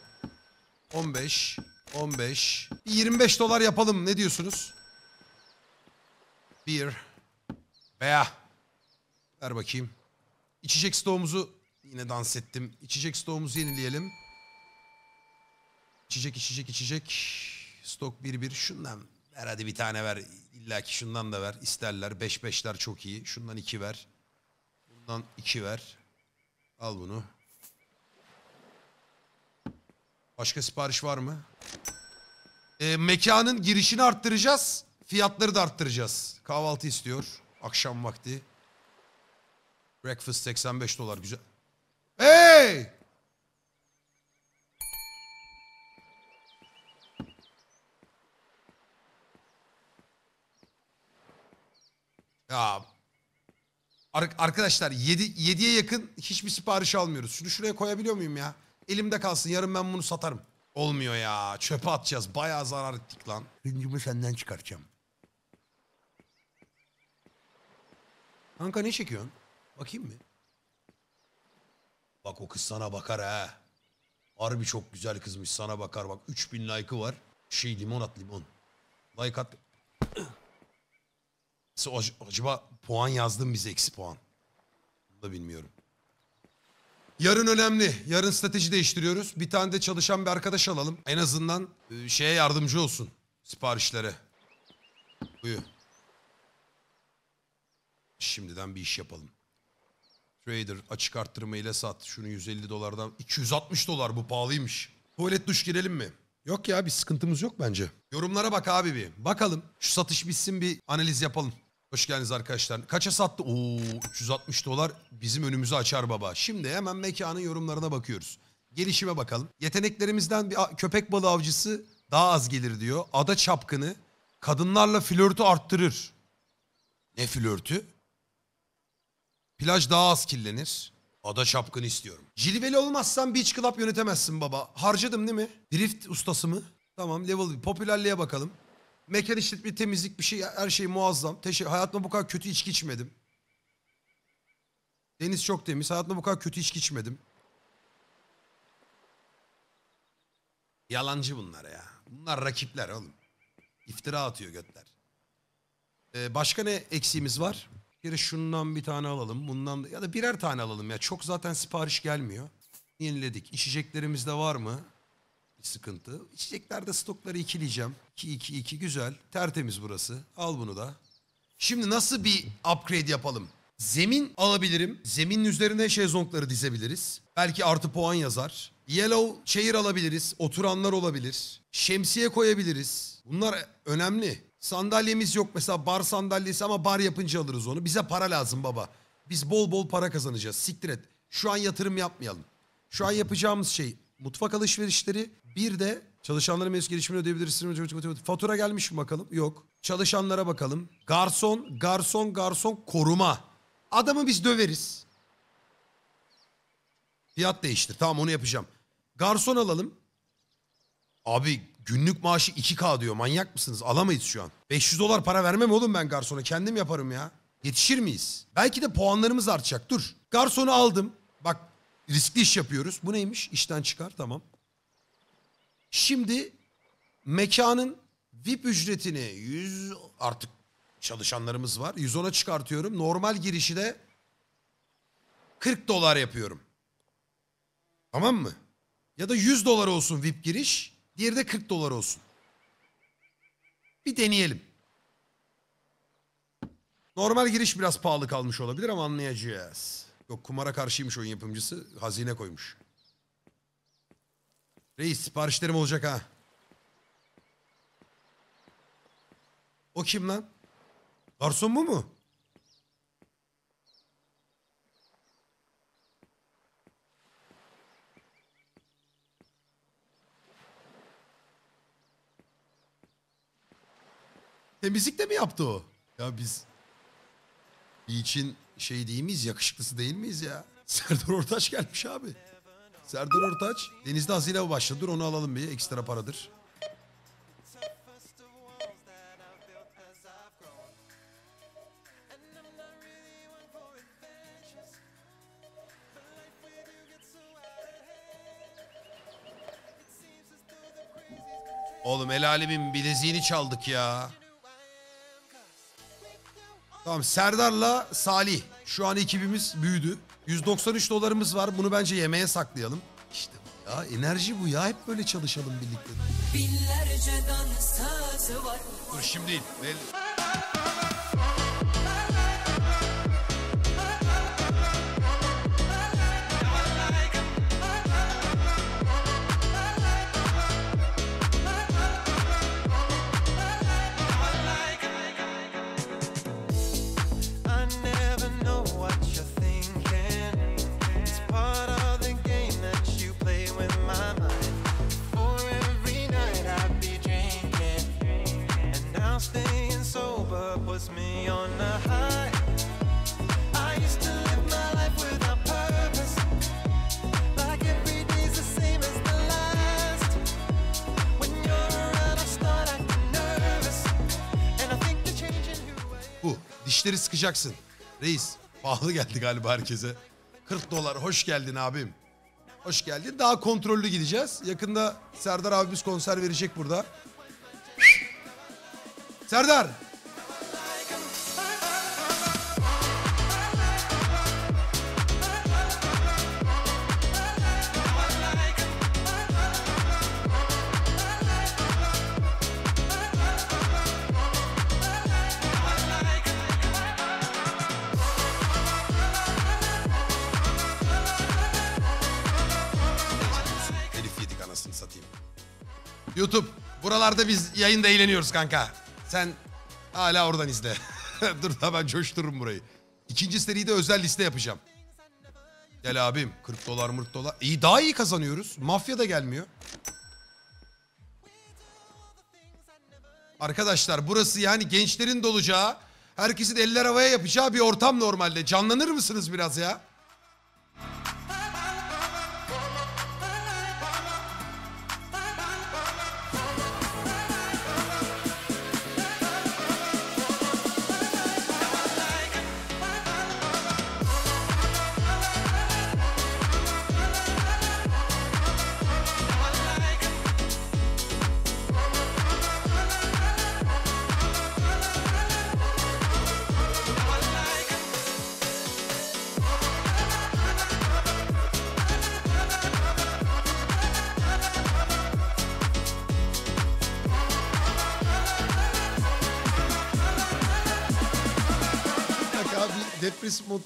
15, 15. 25 dolar yapalım. Ne diyorsunuz? Bir. Veya. Ver bakayım. İçecek stoğumuzu yine dans ettim. İçecek stoğumuzu yenileyelim. İçecek, içecek, içecek. Stok 1-1. Şundan ver hadi bir tane ver. İlla ki şundan da ver. İsterler. 5-5'ler çok iyi. Şundan 2 ver. Bundan iki ver. Al bunu. Başka sipariş var mı? Ee, mekanın girişini arttıracağız. Fiyatları da arttıracağız. Kahvaltı istiyor. Akşam vakti. Breakfast 85 dolar güzel. Hey! Ya Arkadaşlar 7 7'ye yakın hiçbir sipariş almıyoruz. Şunu şuraya koyabiliyor muyum ya? Elimde kalsın yarın ben bunu satarım. Olmuyor ya. Çöpe atacağız. Baya zarar ettik lan. Hıncımı senden çıkaracağım. Kanka ne çekiyorsun? Bakayım mı? Bak o kız sana bakar ha. Harbi çok güzel kızmış sana bakar bak. 3000 like'ı var. Şey limon at limon. Like at. Acaba puan yazdım bize eksi puan. Bunu da bilmiyorum. Yarın önemli. Yarın strateji değiştiriyoruz. Bir tane de çalışan bir arkadaş alalım. En azından e, şeye yardımcı olsun siparişlere. Buyur. Şimdiden bir iş yapalım. Trader açık arttırma ile sat. Şunu 150 dolardan 260 dolar bu pahalıymış. Tuvalet duş girelim mi? Yok ya bir sıkıntımız yok bence. Yorumlara bak abi bir. Bakalım şu satış bitsin bir analiz yapalım. Hoş geldiniz arkadaşlar. Kaça sattı? Oo 360 dolar bizim önümüzü açar baba. Şimdi hemen mekanın yorumlarına bakıyoruz. Gelişime bakalım. Yeteneklerimizden bir köpek balığı avcısı daha az gelir diyor. Ada çapkını kadınlarla flörtü arttırır. Ne flörtü? Plaj daha az kirlenir. Ada çapkını istiyorum. Cilveli olmazsan beach club yönetemezsin baba. Harcadım değil mi? Drift ustası mı? Tamam level 1. Popülerliğe bakalım. Mekan işletme temizlik bir şey her şey muazzam. Teşekkür, hayatımda bu kadar kötü içki içmedim. Deniz çok temiz. Hayatımda bu kadar kötü içki içmedim. Yalancı bunlar ya. Bunlar rakipler oğlum. İftira atıyor götler. Ee, başka ne eksiğimiz var? Bir şundan bir tane alalım. Bundan ya da birer tane alalım ya. Çok zaten sipariş gelmiyor. Yeniledik. İçeceklerimiz de var mı? sıkıntı. İçeceklerde stokları ikileyeceğim. 2 2 2 güzel. Tertemiz burası. Al bunu da. Şimdi nasıl bir upgrade yapalım? Zemin alabilirim. Zeminin üzerine şezlongları dizebiliriz. Belki artı puan yazar. Yellow chair alabiliriz. Oturanlar olabilir. Şemsiye koyabiliriz. Bunlar önemli. Sandalyemiz yok mesela bar sandalyesi ama bar yapınca alırız onu. Bize para lazım baba. Biz bol bol para kazanacağız. Siktir et. Şu an yatırım yapmayalım. Şu an yapacağımız şey mutfak alışverişleri bir de çalışanların mevcut gelişimini ödeyebilirsiniz. Fatura gelmiş mi bakalım? Yok. Çalışanlara bakalım. Garson, garson, garson koruma. Adamı biz döveriz. Fiyat değiştir. Tamam onu yapacağım. Garson alalım. Abi günlük maaşı 2K diyor. Manyak mısınız? Alamayız şu an. 500 dolar para vermem oğlum ben garsona. Kendim yaparım ya. Yetişir miyiz? Belki de puanlarımız artacak. Dur. Garsonu aldım. Bak Riskli iş yapıyoruz. Bu neymiş? İşten çıkar tamam. Şimdi mekanın VIP ücretini 100 artık çalışanlarımız var. 110'a çıkartıyorum. Normal girişi de 40 dolar yapıyorum. Tamam mı? Ya da 100 dolar olsun VIP giriş. Diğeri de 40 dolar olsun. Bir deneyelim. Normal giriş biraz pahalı kalmış olabilir ama anlayacağız. Yok kumara karşıymış oyun yapımcısı. Hazine koymuş. Reis siparişlerim olacak ha. O kim lan? Garson bu mu? Temizlik de mi yaptı o? Ya biz bir için şey değil miyiz? Yakışıklısı değil miyiz ya? Serdar Ortaç gelmiş abi. Serdar Ortaç. Denizde hazine başladı. Dur onu alalım bir. Ekstra paradır. Oğlum el alemin bileziğini çaldık ya. Tamam Serdar'la Salih. Şu an ekibimiz büyüdü. 193 dolarımız var. Bunu bence yemeğe saklayalım. İşte ya enerji bu ya. Hep böyle çalışalım birlikte. Binlerce dans var. Dur şimdi değil. Bu. Dişleri sıkacaksın. Reis. Pahalı geldi galiba herkese. 40 dolar. Hoş geldin abim. Hoş geldin. Daha kontrollü gideceğiz. Yakında Serdar abimiz konser verecek burada. Serdar YouTube. Buralarda biz yayında eğleniyoruz kanka. Sen hala oradan izle. Dur da ben coştururum burayı. İkinci seriyi de özel liste yapacağım. Gel abim. 40 dolar 40 dolar. İyi daha iyi kazanıyoruz. Mafya da gelmiyor. Arkadaşlar burası yani gençlerin dolacağı, herkesin eller havaya yapacağı bir ortam normalde. Canlanır mısınız biraz ya?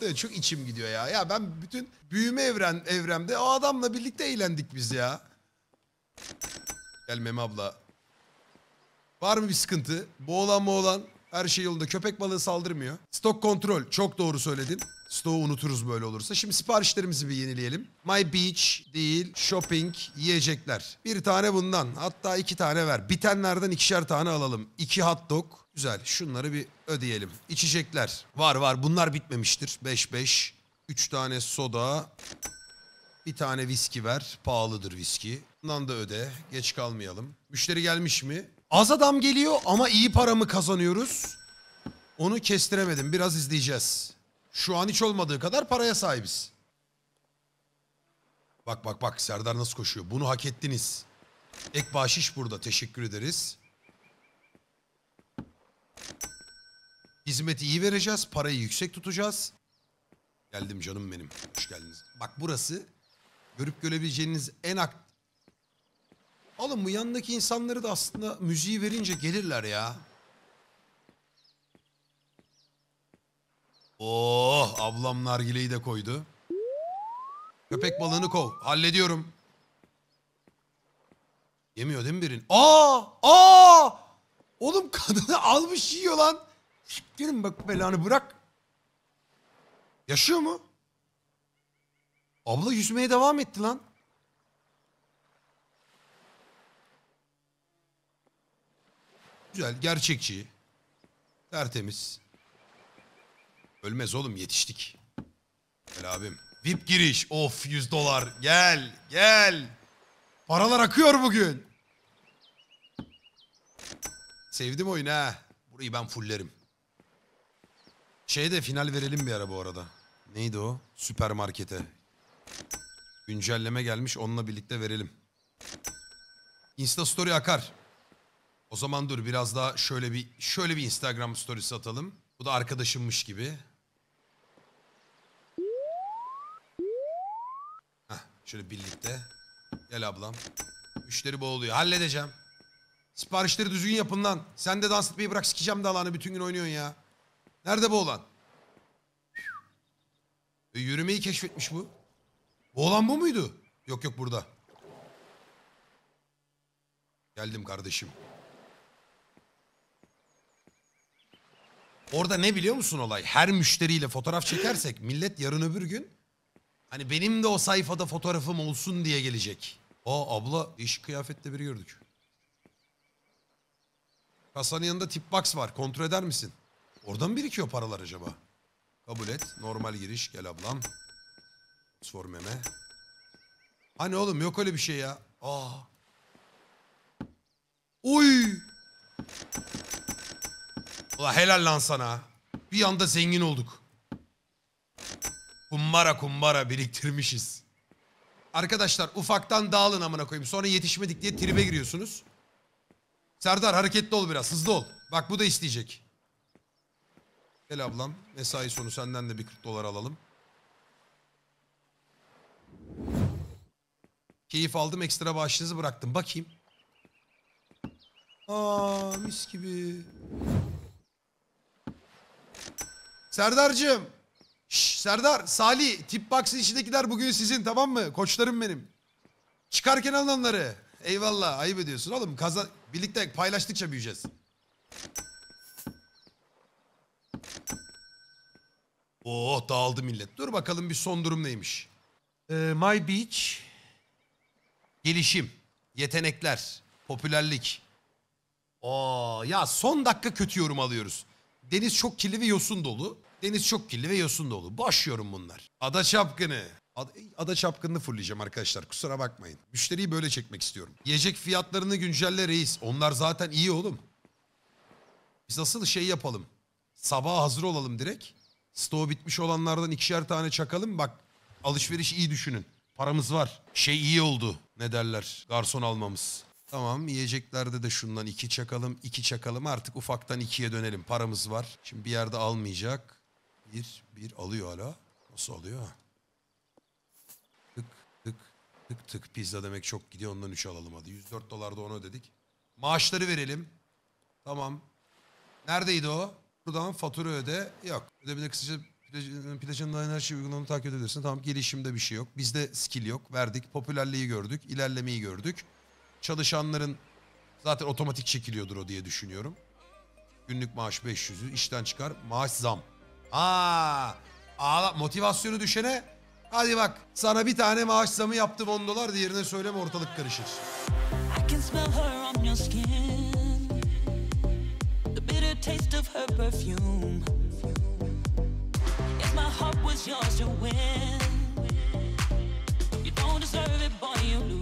anlattı ya çok içim gidiyor ya. Ya ben bütün büyüme evren evremde o adamla birlikte eğlendik biz ya. Gel Meme abla. Var mı bir sıkıntı? Boğulan boğulan her şey yolunda. Köpek balığı saldırmıyor. Stok kontrol. Çok doğru söyledin. Stoğu unuturuz böyle olursa. Şimdi siparişlerimizi bir yenileyelim. My Beach değil, shopping, yiyecekler. Bir tane bundan, hatta iki tane ver. Bitenlerden ikişer tane alalım. İki hot dog. Güzel. Şunları bir ödeyelim. İçecekler var var bunlar bitmemiştir. 5 5 3 tane soda bir tane viski ver. Pahalıdır viski. Bundan da öde. Geç kalmayalım. Müşteri gelmiş mi? Az adam geliyor ama iyi paramı kazanıyoruz? Onu kestiremedim. Biraz izleyeceğiz. Şu an hiç olmadığı kadar paraya sahibiz. Bak bak bak Serdar nasıl koşuyor. Bunu hak ettiniz. Ek bahşiş burada. Teşekkür ederiz. Hizmeti iyi vereceğiz, parayı yüksek tutacağız. Geldim canım benim. Hoş geldiniz. Bak burası görüp görebileceğiniz en ak... Alın bu yanındaki insanları da aslında müziği verince gelirler ya. Oh ablam nargileyi de koydu. Köpek balığını kov. Hallediyorum. Yemiyor değil mi birin? Aa! Aa! Oğlum kadını almış yiyor lan. Siktirin bak belanı bırak. Yaşıyor mu? Abla yüzmeye devam etti lan. Güzel, gerçekçi. Tertemiz. Ölmez oğlum yetiştik. Gel abim. VIP giriş. Of 100 dolar. Gel gel. Paralar akıyor bugün. Sevdim oyunu ha. Burayı ben fullerim. Şeye de final verelim bir ara bu arada. Neydi o? Süpermarkete. Güncelleme gelmiş onunla birlikte verelim. Insta story akar. O zaman dur biraz daha şöyle bir şöyle bir Instagram story'si atalım. Bu da arkadaşımmış gibi. Heh, şöyle birlikte. Gel ablam. Müşteri boğuluyor. Halledeceğim. Siparişleri düzgün yapın lan. Sen de dans etmeyi bırak sikeceğim dalanı. Bütün gün oynuyorsun ya. Nerede boğulan? E, yürümeyi keşfetmiş bu. Bu olan bu muydu? Yok yok burada. Geldim kardeşim. Orada ne biliyor musun olay? Her müşteriyle fotoğraf çekersek millet yarın öbür gün hani benim de o sayfada fotoğrafım olsun diye gelecek. O abla iş kıyafette biri gördük. Kasanın yanında tip box var. Kontrol eder misin? Oradan birikiyor paralar acaba. Kabul et. Normal giriş. Gel ablam. Sor meme. Hani oğlum yok öyle bir şey ya. Aa. Oy. Ula helal lan sana. Bir anda zengin olduk. Kumbara kumbara biriktirmişiz. Arkadaşlar ufaktan dağılın amına koyayım. Sonra yetişmedik diye tribe giriyorsunuz. Serdar hareketli ol biraz hızlı ol. Bak bu da isteyecek. Gel ablam mesai sonu senden de bir 40 dolar alalım. Keyif aldım ekstra bağışınızı bıraktım. Bakayım. Aa mis gibi. Serdar'cığım. Şş, Serdar, Salih, tip box'ın içindekiler bugün sizin tamam mı? Koçlarım benim. Çıkarken alın Eyvallah ayıp ediyorsun oğlum. Kazan... Birlikte paylaştıkça büyüyeceğiz. Oo dağıldı millet. Dur bakalım bir son durum neymiş. Ee, My Beach. Gelişim. Yetenekler. Popülerlik. Oo, ya son dakika kötü yorum alıyoruz. Deniz çok kirli ve yosun dolu. Deniz çok kirli ve yosun dolu. Boş yorum bunlar. Ada çapkını. Ada, ada çapkınını fulleyeceğim arkadaşlar. Kusura bakmayın. Müşteriyi böyle çekmek istiyorum. Yiyecek fiyatlarını güncelle reis. Onlar zaten iyi oğlum. Biz nasıl şey yapalım? Sabah hazır olalım direkt. Stoğu bitmiş olanlardan ikişer tane çakalım. Bak alışveriş iyi düşünün. Paramız var. Şey iyi oldu. Ne derler? Garson almamız. Tamam yiyeceklerde de şundan iki çakalım. iki çakalım artık ufaktan ikiye dönelim. Paramız var. Şimdi bir yerde almayacak. Bir, bir alıyor hala. Nasıl alıyor? Tık tık tık tık pizza demek çok gidiyor ondan üç alalım hadi. 104 dolar da onu dedik. Maaşları verelim. Tamam. Neredeydi o? Buradan fatura öde. Yok. Ödemede kısaca plajından plaj her şeyi uygulamanı takip edebilirsin. Tamam gelişimde bir şey yok. Bizde skill yok. Verdik. Popülerliği gördük. ilerlemeyi gördük. Çalışanların zaten otomatik çekiliyordur o diye düşünüyorum. Günlük maaş 500'ü. işten çıkar. Maaş zam. Aa, ağla, motivasyonu düşene hadi bak sana bir tane maaş zamı yaptı 10 dolar diğerine söyleme ortalık karışır. I can smell her on your skin. taste of her perfume. If my heart was yours to win, you don't deserve it, boy, you lose.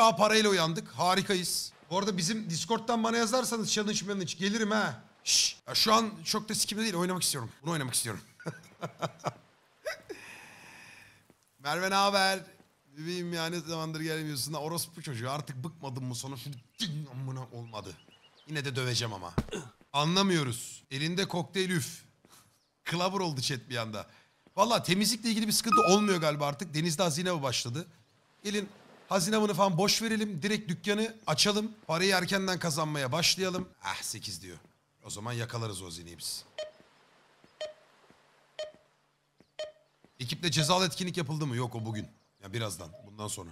2K parayla uyandık. Harikayız. Bu arada bizim Discord'dan bana yazarsanız challenge challenge gelirim ha. Şş, ya şu an çok da sikimde değil oynamak istiyorum. Bunu oynamak istiyorum. Merve ne haber? Bebeğim ya ne zamandır gelmiyorsun. Orospu çocuğu artık bıkmadım mı sonra şu amına olmadı. Yine de döveceğim ama. Anlamıyoruz. Elinde kokteyl üf. Klavur oldu chat bir anda. Valla temizlikle ilgili bir sıkıntı olmuyor galiba artık. Denizde hazine mi başladı? Gelin Hazine bunu falan boş verelim. Direkt dükkanı açalım. Parayı erkenden kazanmaya başlayalım. Ah 8 diyor. O zaman yakalarız o hazineyi biz. Ekiple cezalı etkinlik yapıldı mı? Yok o bugün. Ya birazdan. Bundan sonra.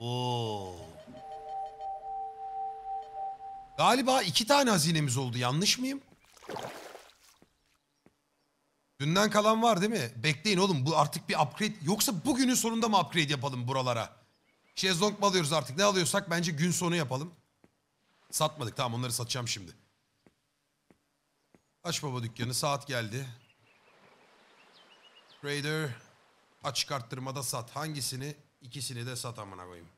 Oo. Galiba iki tane hazinemiz oldu. Yanlış mıyım? Dünden kalan var değil mi? Bekleyin oğlum bu artık bir upgrade. Yoksa bugünün sonunda mı upgrade yapalım buralara? Şezlong mu alıyoruz artık? Ne alıyorsak bence gün sonu yapalım. Satmadık tamam onları satacağım şimdi. Aç baba dükkanı saat geldi. Trader açık arttırmada sat. Hangisini? İkisini de sat amına koyayım.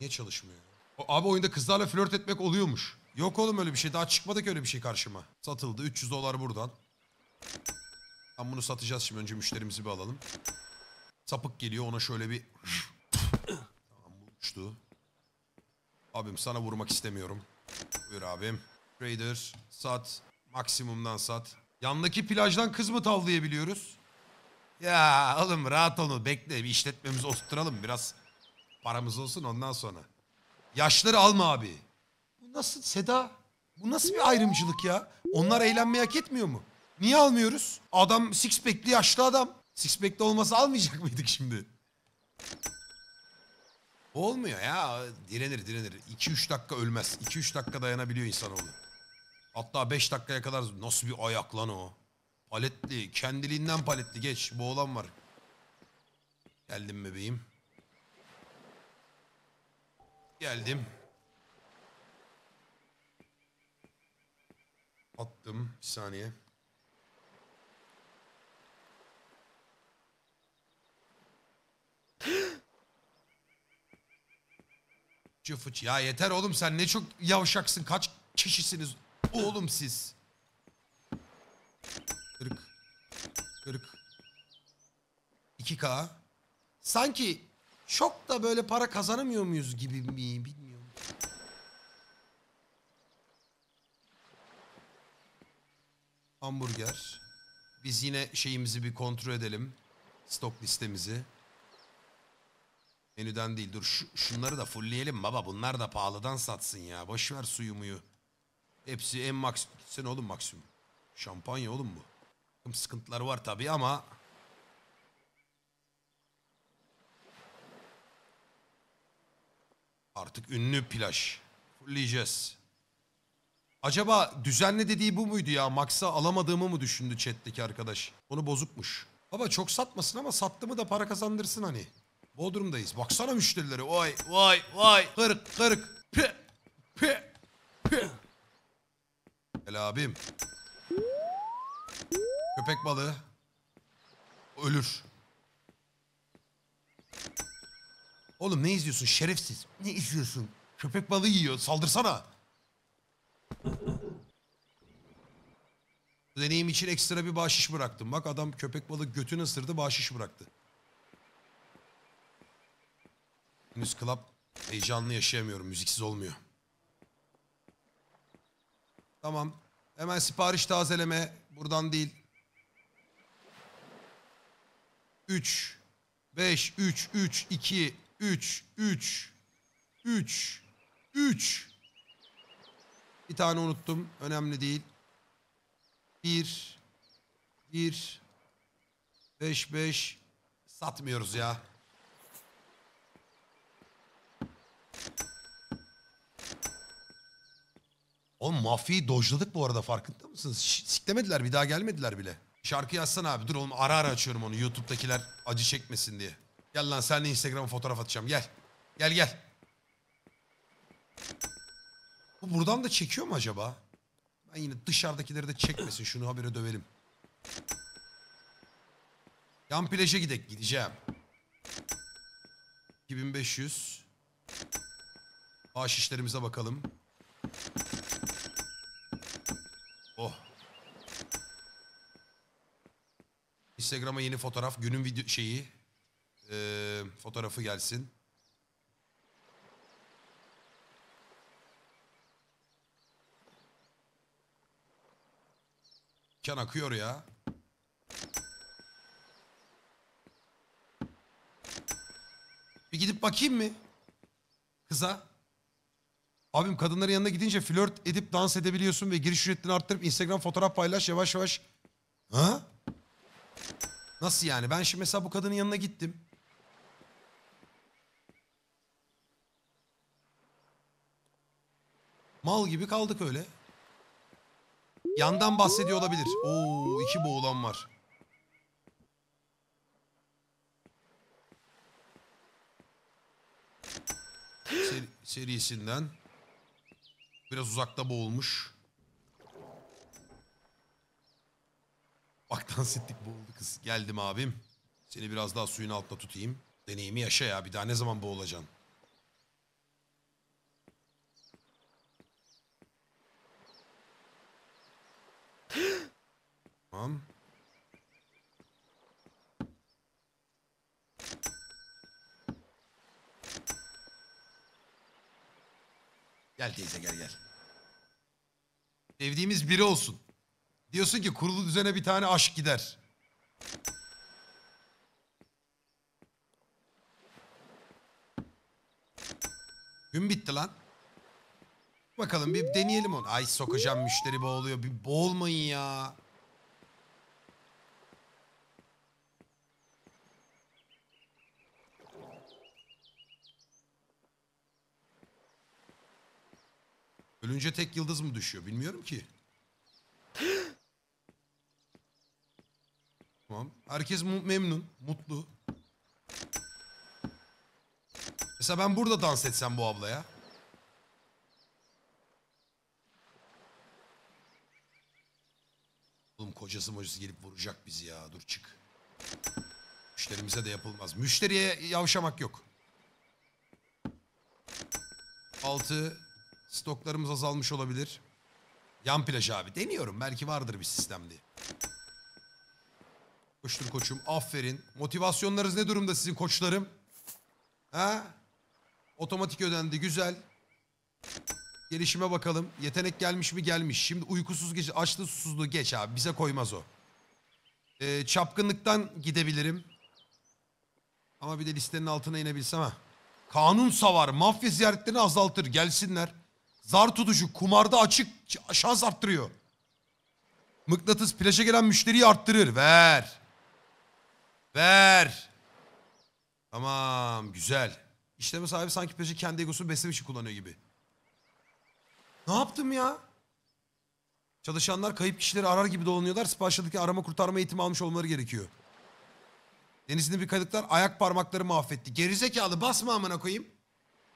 Niye çalışmıyor? O, abi oyunda kızlarla flört etmek oluyormuş. Yok oğlum öyle bir şey. Daha çıkmadı ki öyle bir şey karşıma. Satıldı. 300 dolar buradan. Tam bunu satacağız şimdi. Önce müşterimizi bir alalım. Sapık geliyor. Ona şöyle bir... tamam uçtu. Abim sana vurmak istemiyorum. Buyur abim. Trader. Sat. Maksimumdan sat. Yandaki plajdan kız mı tavlayabiliyoruz? Ya oğlum rahat olun. Bekle bir işletmemizi oturtturalım. Biraz paramız olsun ondan sonra. Yaşları alma abi. Nasıl Seda? Bu nasıl bir ayrımcılık ya? Onlar eğlenmeyi hak etmiyor mu? Niye almıyoruz? Adam six pack'li yaşlı adam. Six pack'li olmasa almayacak mıydık şimdi? Olmuyor ya. Direnir direnir. 2-3 dakika ölmez. 2-3 dakika dayanabiliyor insanoğlu. Hatta 5 dakikaya kadar nasıl bir ayak lan o? Paletli. Kendiliğinden paletli. Geç. Bu olan var. Geldim bebeğim. Geldim. attım. Bir saniye. fıçı Ya yeter oğlum sen ne çok yavşaksın. Kaç kişisiniz oğlum siz. Kırık. Kırık. 2K. Sanki çok da böyle para kazanamıyor muyuz gibi mi? Hamburger. Biz yine şeyimizi bir kontrol edelim. Stok listemizi. Menüden değil dur şu, şunları da fullleyelim baba bunlar da pahalıdan satsın ya. Boşver suyu muyu. Hepsi en maks gitsin oğlum maksimum. Şampanya oğlum bu. Sıkıntılar var tabii ama artık ünlü plaj. Fulleyeceğiz. Acaba düzenle dediği bu muydu ya? Max'a alamadığımı mı düşündü chat'teki arkadaş? Onu bozukmuş. Baba çok satmasın ama sattı da para kazandırsın hani. Bodrum'dayız. Baksana müşterileri. Vay vay vay. Kırık kırık. Pı pı pı. Gel abim. Köpek balığı. Ölür. Oğlum ne izliyorsun şerefsiz? Ne izliyorsun? Köpek balığı yiyor. Saldırsana. Deneyim için ekstra bir bahşiş bıraktım. Bak adam köpek balığı götünü ısırdı bahşiş bıraktı. Henüz club heyecanlı yaşayamıyorum. Müziksiz olmuyor. Tamam. Hemen sipariş tazeleme. Buradan değil. 3 5 3 3 2 3 3 3 3 bir tane unuttum. Önemli değil. 1 1 5 5 satmıyoruz ya. Oğlum mafyayı dojladık bu arada farkında mısınız? Ş siklemediler bir daha gelmediler bile. Şarkı yazsana abi. Dur oğlum ara ara açıyorum onu. Youtube'dakiler acı çekmesin diye. Gel lan senle Instagram'a fotoğraf atacağım. Gel. Gel gel. Bu buradan da çekiyor mu acaba? Ben yine dışarıdakileri de çekmesin. Şunu habire dövelim. Yan plaja gidek. Gideceğim. 2500. Bağış işlerimize bakalım. Oh. Instagram'a yeni fotoğraf. Günün video şeyi. Ee, fotoğrafı gelsin. Kan akıyor ya. Bir gidip bakayım mı? Kıza. Abim kadınların yanına gidince flört edip dans edebiliyorsun ve giriş ücretini arttırıp Instagram fotoğraf paylaş yavaş yavaş. Ha? Nasıl yani? Ben şimdi mesela bu kadının yanına gittim. Mal gibi kaldık öyle. Yandan bahsediyor olabilir. Oo iki boğulan var. Ser serisinden. Biraz uzakta boğulmuş. Bak dans ettik boğuldu kız. Geldim abim. Seni biraz daha suyun altında tutayım. Deneyimi yaşa ya. Bir daha ne zaman boğulacaksın? tamam. Gel teyze gel gel. Sevdiğimiz biri olsun. Diyorsun ki kurulu düzene bir tane aşk gider. Gün bitti lan bakalım bir deneyelim onu. Ay sokacağım müşteri boğuluyor. Bir boğulmayın ya. Ölünce tek yıldız mı düşüyor bilmiyorum ki. tamam. Herkes memnun, mutlu. Mesela ben burada dans etsem bu ablaya. Oğlum kocası mocası gelip vuracak bizi ya. Dur çık. Müşterimize de yapılmaz. Müşteriye yavşamak yok. 6. Stoklarımız azalmış olabilir. Yan plaj abi. Deniyorum. Belki vardır bir sistemdi diye. Koştur koçum. Aferin. Motivasyonlarınız ne durumda sizin koçlarım? Ha? Otomatik ödendi. Güzel. Gelişime bakalım. Yetenek gelmiş mi gelmiş. Şimdi uykusuz gece, açlığı susuzluğu geç abi. Bize koymaz o. Ee, çapkınlıktan gidebilirim. Ama bir de listenin altına inebilsem ha. Kanun savar, mafya ziyaretlerini azaltır, gelsinler. Zar tutucu, kumarda açık, şans arttırıyor. Mıknatıs plaja gelen müşteriyi arttırır. Ver. Ver. Tamam, güzel. İşleme sahibi sanki plaja kendi egosunu beslemek kullanıyor gibi. Ne yaptım ya? Çalışanlar kayıp kişileri arar gibi dolanıyorlar. Sparşa'daki arama kurtarma eğitimi almış olmaları gerekiyor. Denizinde bir kadıklar ayak parmakları mahvetti. Gerizekalı basma amına koyayım.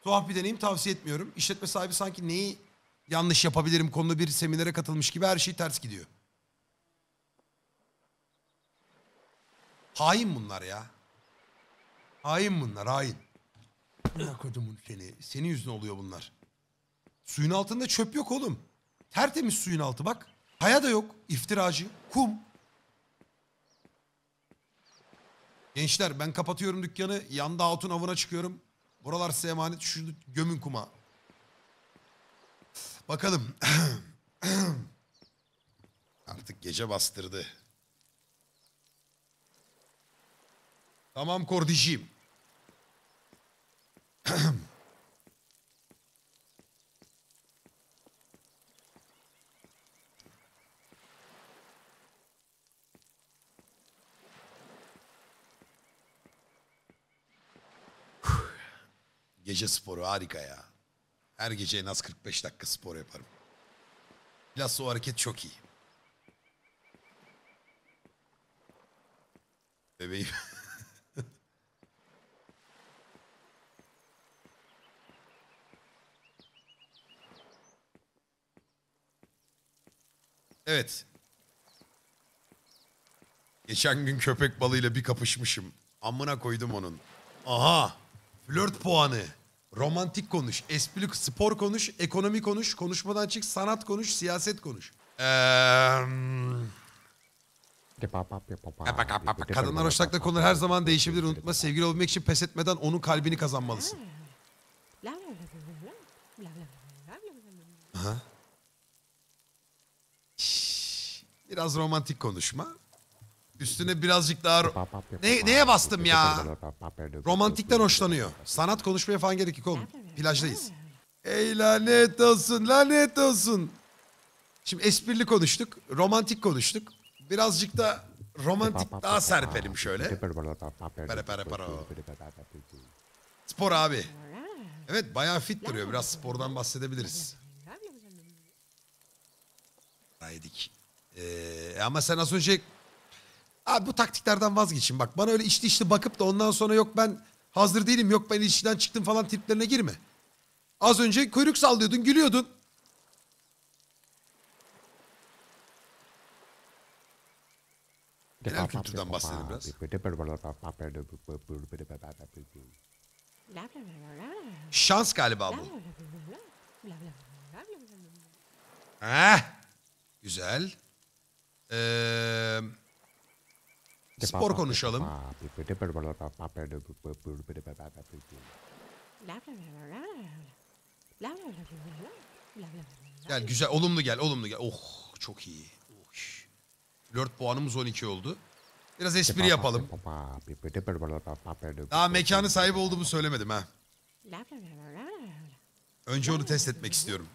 Tuhaf bir deneyim tavsiye etmiyorum. İşletme sahibi sanki neyi yanlış yapabilirim konuda bir seminere katılmış gibi her şey ters gidiyor. Hain bunlar ya. Hain bunlar hain. Ne kodumun seni. Senin yüzüne oluyor bunlar. Suyun altında çöp yok oğlum. Tertemiz suyun altı bak. Kaya da yok. İftiracı. Kum. Gençler ben kapatıyorum dükkanı. Yanda altın avına çıkıyorum. Buralar size emanet. Şu gömün kuma. Bakalım. Artık gece bastırdı. Tamam kordişim. Gece sporu harika ya. Her gece en az 45 dakika spor yaparım. Bilhassa hareket çok iyi. Bebeğim. evet. Geçen gün köpek balığıyla bir kapışmışım. Amına koydum onun. Aha. Flört puanı. Romantik konuş, esprilik spor konuş, ekonomi konuş, konuşmadan çık, sanat konuş, siyaset konuş. Ee... Kadınlar hoşlakta konular her zaman değişebilir. Unutma sevgili olmak için pes etmeden onun kalbini kazanmalısın. Aha. Biraz romantik konuşma. Üstüne birazcık daha... Ne, neye bastım ya? Romantikten hoşlanıyor. Sanat konuşmaya falan gerek yok oğlum. Plajdayız. Ey lanet olsun, lanet olsun. Şimdi esprili konuştuk, romantik konuştuk. Birazcık da romantik daha serpelim şöyle. Spor abi. Evet bayağı fit duruyor. Biraz spordan bahsedebiliriz. Raydik. Ee, ama sen az önce Abi bu taktiklerden vazgeçin bak. Bana öyle içli içli bakıp da ondan sonra yok ben hazır değilim yok ben ilişkiden çıktım falan triplerine girme. Az önce kuyruk sallıyordun gülüyordun. Genel kültürden bahsedelim biraz. Şans galiba bu. Heh. Güzel. Eee... Spor konuşalım. Gel güzel olumlu gel olumlu gel. Oh çok iyi. Oh. 4 puanımız 12 oldu. Biraz espri yapalım. Daha mekanı sahip olduğumu söylemedim ha. Önce onu test etmek istiyorum.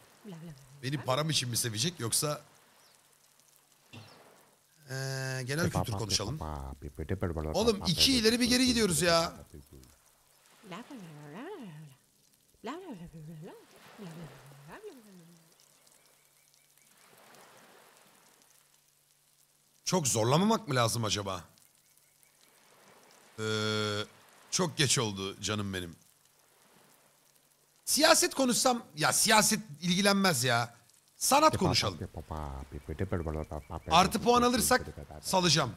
Beni param için mi sevecek yoksa ee, genel kültür konuşalım. Oğlum iki ileri bir geri gidiyoruz ya. Çok zorlamamak mı lazım acaba? Ee, çok geç oldu canım benim. Siyaset konuşsam ya siyaset ilgilenmez ya. Sanat konuşalım. Artı puan alırsak salacağım.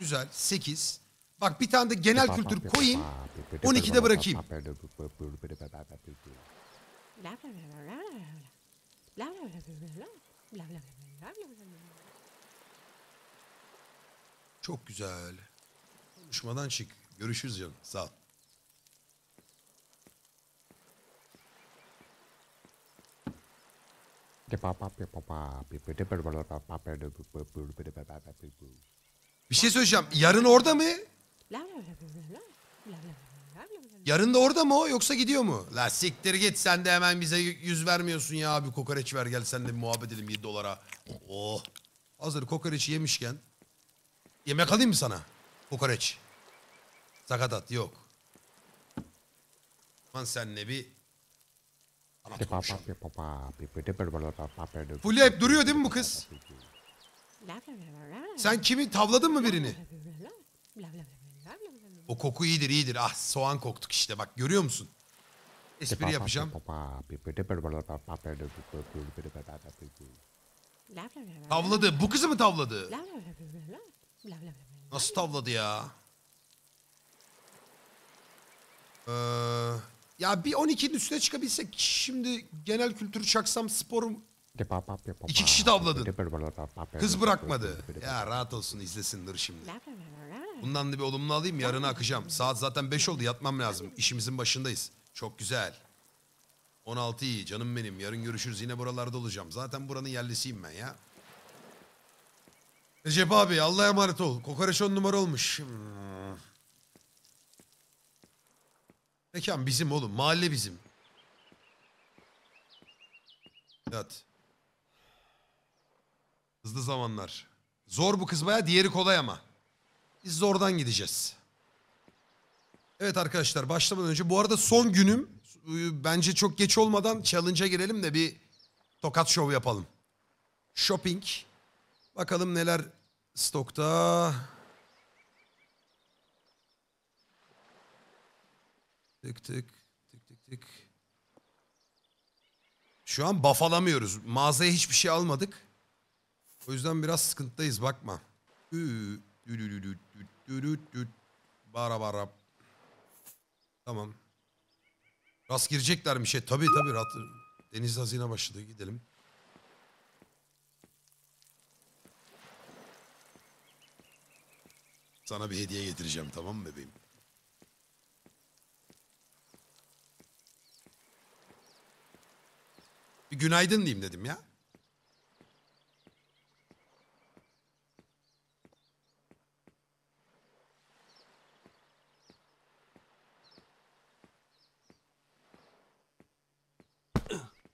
Güzel. 8. Bak bir tane de genel kültür koyayım. 12'de bırakayım. Çok güzel. Konuşmadan çık. Görüşürüz canım. Sağ ol. Bir şey söyleyeceğim. Yarın orada mı? Yarın da orada mı o yoksa gidiyor mu? La siktir git sen de hemen bize yüz vermiyorsun ya abi kokoreç ver gel sen de muhabbet edelim 7 dolara. Oh. Hazır kokoreçi yemişken yemek alayım mı sana? Kokoreç. Sakatat yok. Aman sen ne bir Anlat konuşalım. Fulya hep duruyor değil mi bu kız? Sen kimi tavladın mı birini? O koku iyidir iyidir. Ah soğan koktuk işte bak görüyor musun? Espri yapacağım. Tavladı. Bu kızı mı tavladı? Nasıl tavladı ya? Ee, ya bir 12'nin üstüne çıkabilsek şimdi genel kültürü çaksam sporum iki kişi tavladın. Kız bırakmadı. Ya rahat olsun izlesindir şimdi. Bundan da bir olumlu alayım yarına akacağım. Saat zaten 5 oldu yatmam lazım. İşimizin başındayız. Çok güzel. 16 iyi canım benim. Yarın görüşürüz yine buralarda olacağım. Zaten buranın yerlisiyim ben ya. Recep abi Allah'a emanet ol. Kokoreç on numara olmuş. Hmm. Mekan bizim oğlum. Mahalle bizim. Evet. Hızlı zamanlar. Zor bu kızmaya diğeri kolay ama. Biz zordan gideceğiz. Evet arkadaşlar başlamadan önce bu arada son günüm. Ee, bence çok geç olmadan challenge'a girelim de bir tokat show yapalım. Shopping. Bakalım neler stokta. Tık tık. Tık tık tık. Şu an bafalamıyoruz. Mağazaya hiçbir şey almadık. O yüzden biraz sıkıntıdayız bakma. Bara bara. Tamam. Rast girecekler bir e, şey. Tabii tabii. Rahat. Deniz hazine başladı. Gidelim. Sana bir hediye getireceğim tamam mı bebeğim? günaydın diyeyim dedim ya.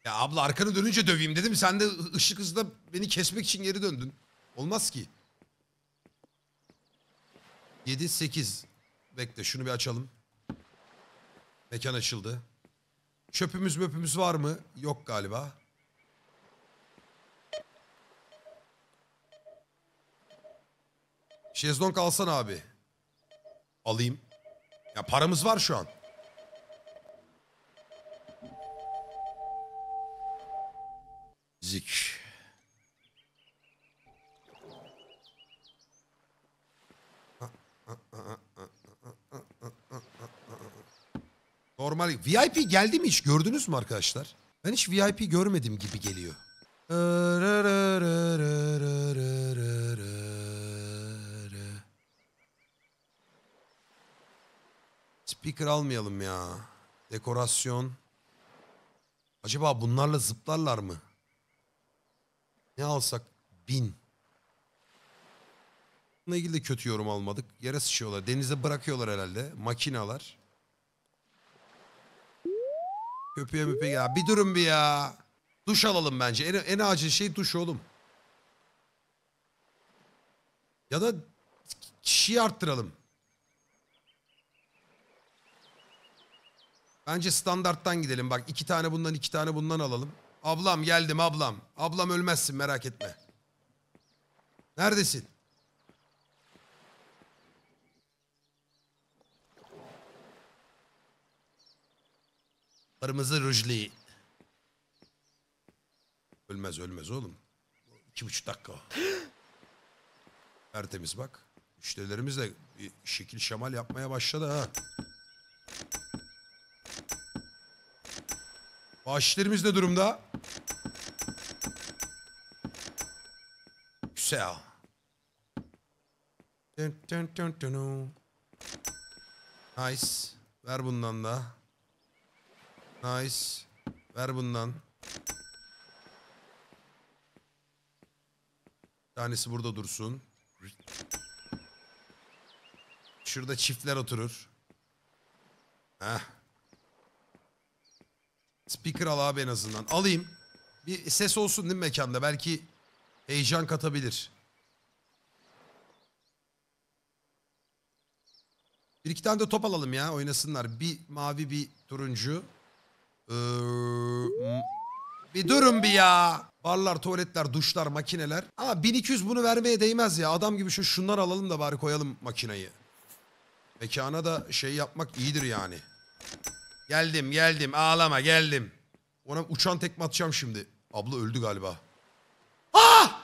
Ya abla arkanı dönünce döveyim dedim. Sen de ışık hızla beni kesmek için geri döndün. Olmaz ki. 7 8 bekle şunu bir açalım. Mekan açıldı. Çöpümüz möpümüz var mı? Yok galiba. Şezlong alsan abi. Alayım. Ya paramız var şu an. normal VIP geldi mi hiç gördünüz mü arkadaşlar? Ben hiç VIP görmedim gibi geliyor. Speaker almayalım ya. Dekorasyon. Acaba bunlarla zıplarlar mı? Ne alsak? Bin. Bununla ilgili de kötü yorum almadık. Yere sıçıyorlar. Denize bırakıyorlar herhalde. Makinalar. Köpüğe müpe ya. Bir durun bir ya. Duş alalım bence. En, en acil şey duş oğlum. Ya da kişiyi arttıralım. Bence standarttan gidelim. Bak iki tane bundan iki tane bundan alalım. Ablam geldim ablam. Ablam ölmezsin merak etme. Neredesin? Kırmızı rujli. Ölmez ölmez oğlum. İki buçuk dakika o. Tertemiz bak. Müşterilerimiz de bir şekil şemal yapmaya başladı ha. Bahşişlerimiz ne durumda? Güzel. Nice. Ver bundan da. Nice. Ver bundan. Bir tanesi burada dursun. Şurada çiftler oturur. Heh. Speaker al abi en azından. Alayım. Bir ses olsun değil mi mekanda? Belki heyecan katabilir. Bir iki tane de top alalım ya oynasınlar. Bir mavi bir turuncu. Ee, bir durun bir ya. Barlar, tuvaletler, duşlar, makineler. Ama 1200 bunu vermeye değmez ya. Adam gibi şu şunlar alalım da bari koyalım makineyi. Mekana da şey yapmak iyidir yani. Geldim geldim ağlama geldim. Ona uçan tekme atacağım şimdi. Abla öldü galiba. Ah!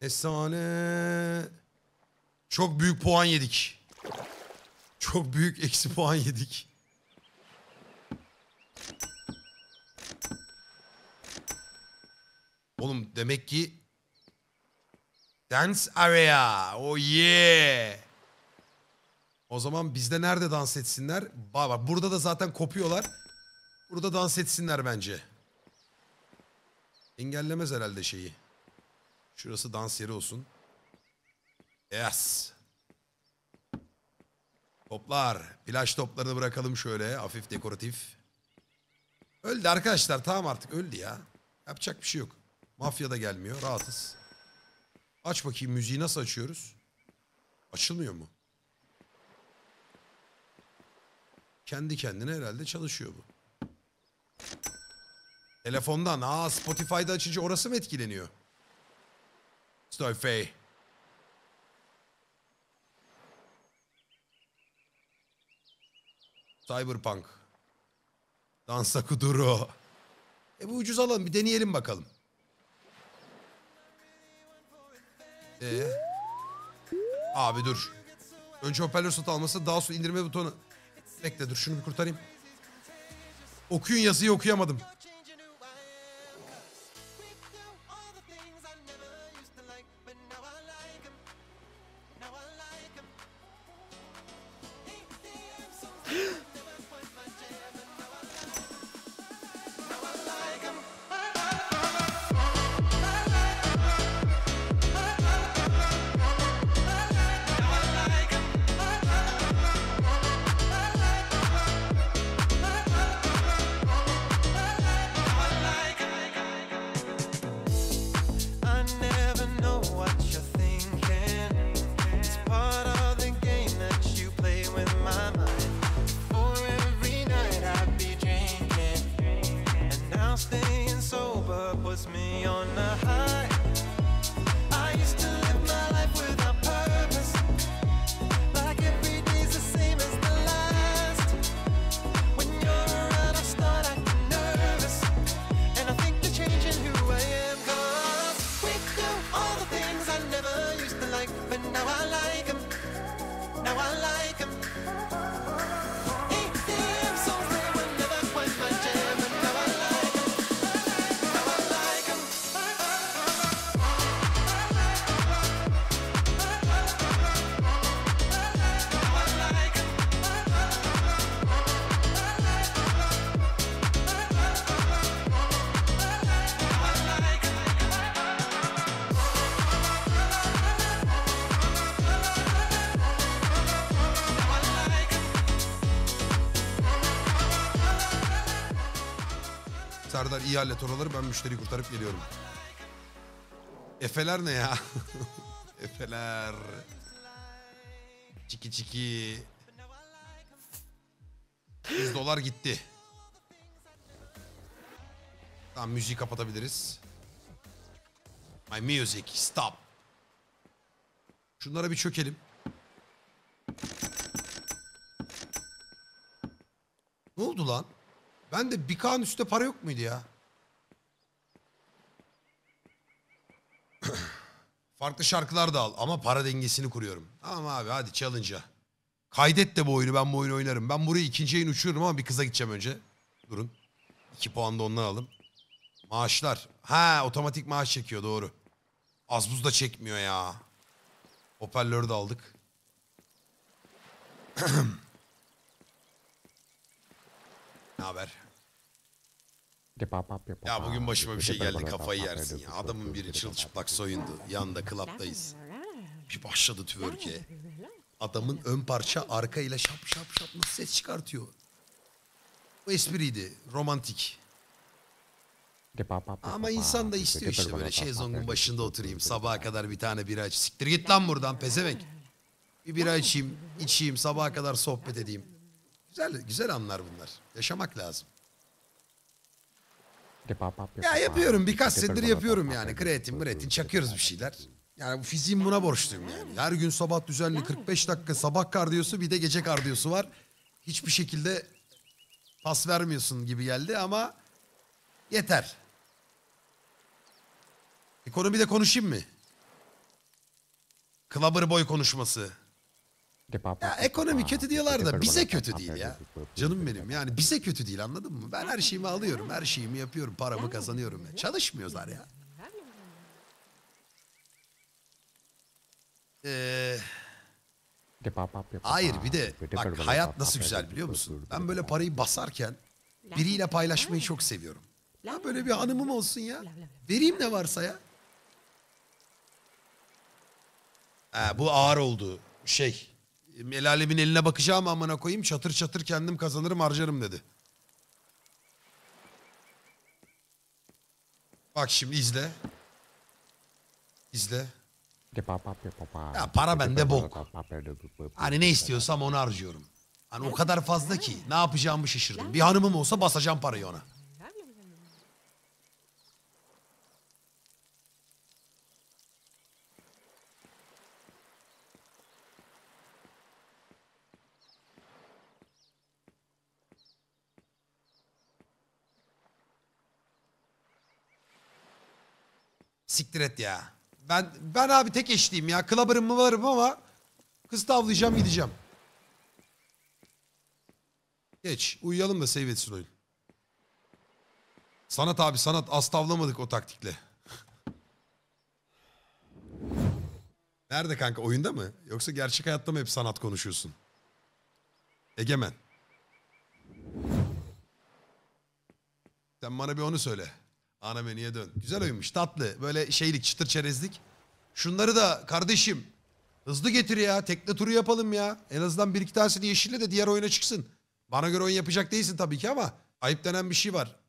Efsane. Çok büyük puan yedik. Çok büyük eksi puan yedik. Oğlum demek ki Dance Area. Oh yeah. O zaman bizde nerede dans etsinler? Bak burada da zaten kopuyorlar. Burada dans etsinler bence. Engellemez herhalde şeyi. Şurası dans yeri olsun. Yes. Toplar. Plaj toplarını bırakalım şöyle. Hafif dekoratif. Öldü arkadaşlar. Tamam artık öldü ya. Yapacak bir şey yok. Mafya da gelmiyor. Rahatız. Aç bakayım müziği nasıl açıyoruz? Açılmıyor mu? Kendi kendine herhalde çalışıyor bu. Telefondan. Aa Spotify'da açıcı, orası mı etkileniyor? Stolfey. Cyberpunk. Dansa kuduro. E bu ucuz alalım bir deneyelim bakalım. Ee, abi dur. Önce hoparlör satı alması daha sonra indirme butonu. Bekle dur şunu bir kurtarayım. Okuyun yazıyı okuyamadım. hallet oraları ben müşteriyi kurtarıp geliyorum. Efeler ne ya? Efeler. Çiki çiki. 100 dolar gitti. Tamam müziği kapatabiliriz. My music stop. Şunlara bir çökelim. Ne oldu lan? Ben de bir kan üstte para yok muydu ya? Farklı şarkılar da al ama para dengesini kuruyorum. Tamam abi hadi challenge'a. Kaydet de bu oyunu ben bu oyunu oynarım. Ben burayı ikinci yayın uçuyorum ama bir kıza gideceğim önce. Durun. İki puan da ondan alalım. Maaşlar. Ha otomatik maaş çekiyor doğru. Az buz da çekmiyor ya. Hoparlörü de aldık. ne haber? Ya bugün başıma bir şey geldi kafayı yersin ya. Adamın biri çılçıplak soyundu. Yanında klaptayız. Bir başladı tüvörke. Adamın ön parça arka ile şap şap şap nasıl ses çıkartıyor. Bu espriydi. Romantik. Ama insan da istiyor işte böyle şezlongun başında oturayım. Sabaha kadar bir tane bira aç. Siktir git lan buradan pezevenk. Bir bira içeyim, içeyim, sabaha kadar sohbet edeyim. Güzel, güzel anlar bunlar. Yaşamak lazım. Ya yapıyorum birkaç senedir yapıyorum yani. Kreatin kreatin çakıyoruz bir şeyler. Yani bu fiziğim buna borçluyum yani. Her gün sabah düzenli 45 dakika sabah kardiyosu bir de gece kardiyosu var. Hiçbir şekilde pas vermiyorsun gibi geldi ama yeter. Ekonomi de konuşayım mı? Clubber boy konuşması. Ya ekonomi kötü diyorlar da bize kötü değil ya. Canım benim yani bize kötü değil anladın mı? Ben her şeyimi alıyorum, her şeyimi yapıyorum, paramı kazanıyorum. Ya. Çalışmıyorlar ya. Ee, hayır bir de bak hayat nasıl güzel biliyor musun? Ben böyle parayı basarken biriyle paylaşmayı çok seviyorum. Ya böyle bir hanımım olsun ya. Vereyim ne varsa ya. Ha, bu ağır oldu şey El alemin eline bakacağım amına koyayım çatır çatır kendim kazanırım harcarım dedi. Bak şimdi izle. İzle. Ya para bende bok. Hani ne istiyorsam onu harcıyorum. Hani o kadar fazla ki ne yapacağımı şaşırdım. Bir hanımım olsa basacağım parayı ona. Siktir et ya. Ben ben abi tek eşliyim ya. Clubber'ım mı varım ama kız tavlayacağım gideceğim. Geç. Uyuyalım da save etsin oyun. Sanat abi sanat. Az tavlamadık o taktikle. Nerede kanka? Oyunda mı? Yoksa gerçek hayatta mı hep sanat konuşuyorsun? Egemen. Sen bana bir onu söyle. Ana menüye dön. Güzel oyunmuş tatlı. Böyle şeylik çıtır çerezlik. Şunları da kardeşim hızlı getir ya. Tekne turu yapalım ya. En azından bir iki tanesini yeşille de diğer oyuna çıksın. Bana göre oyun yapacak değilsin tabii ki ama ayıp denen bir şey var.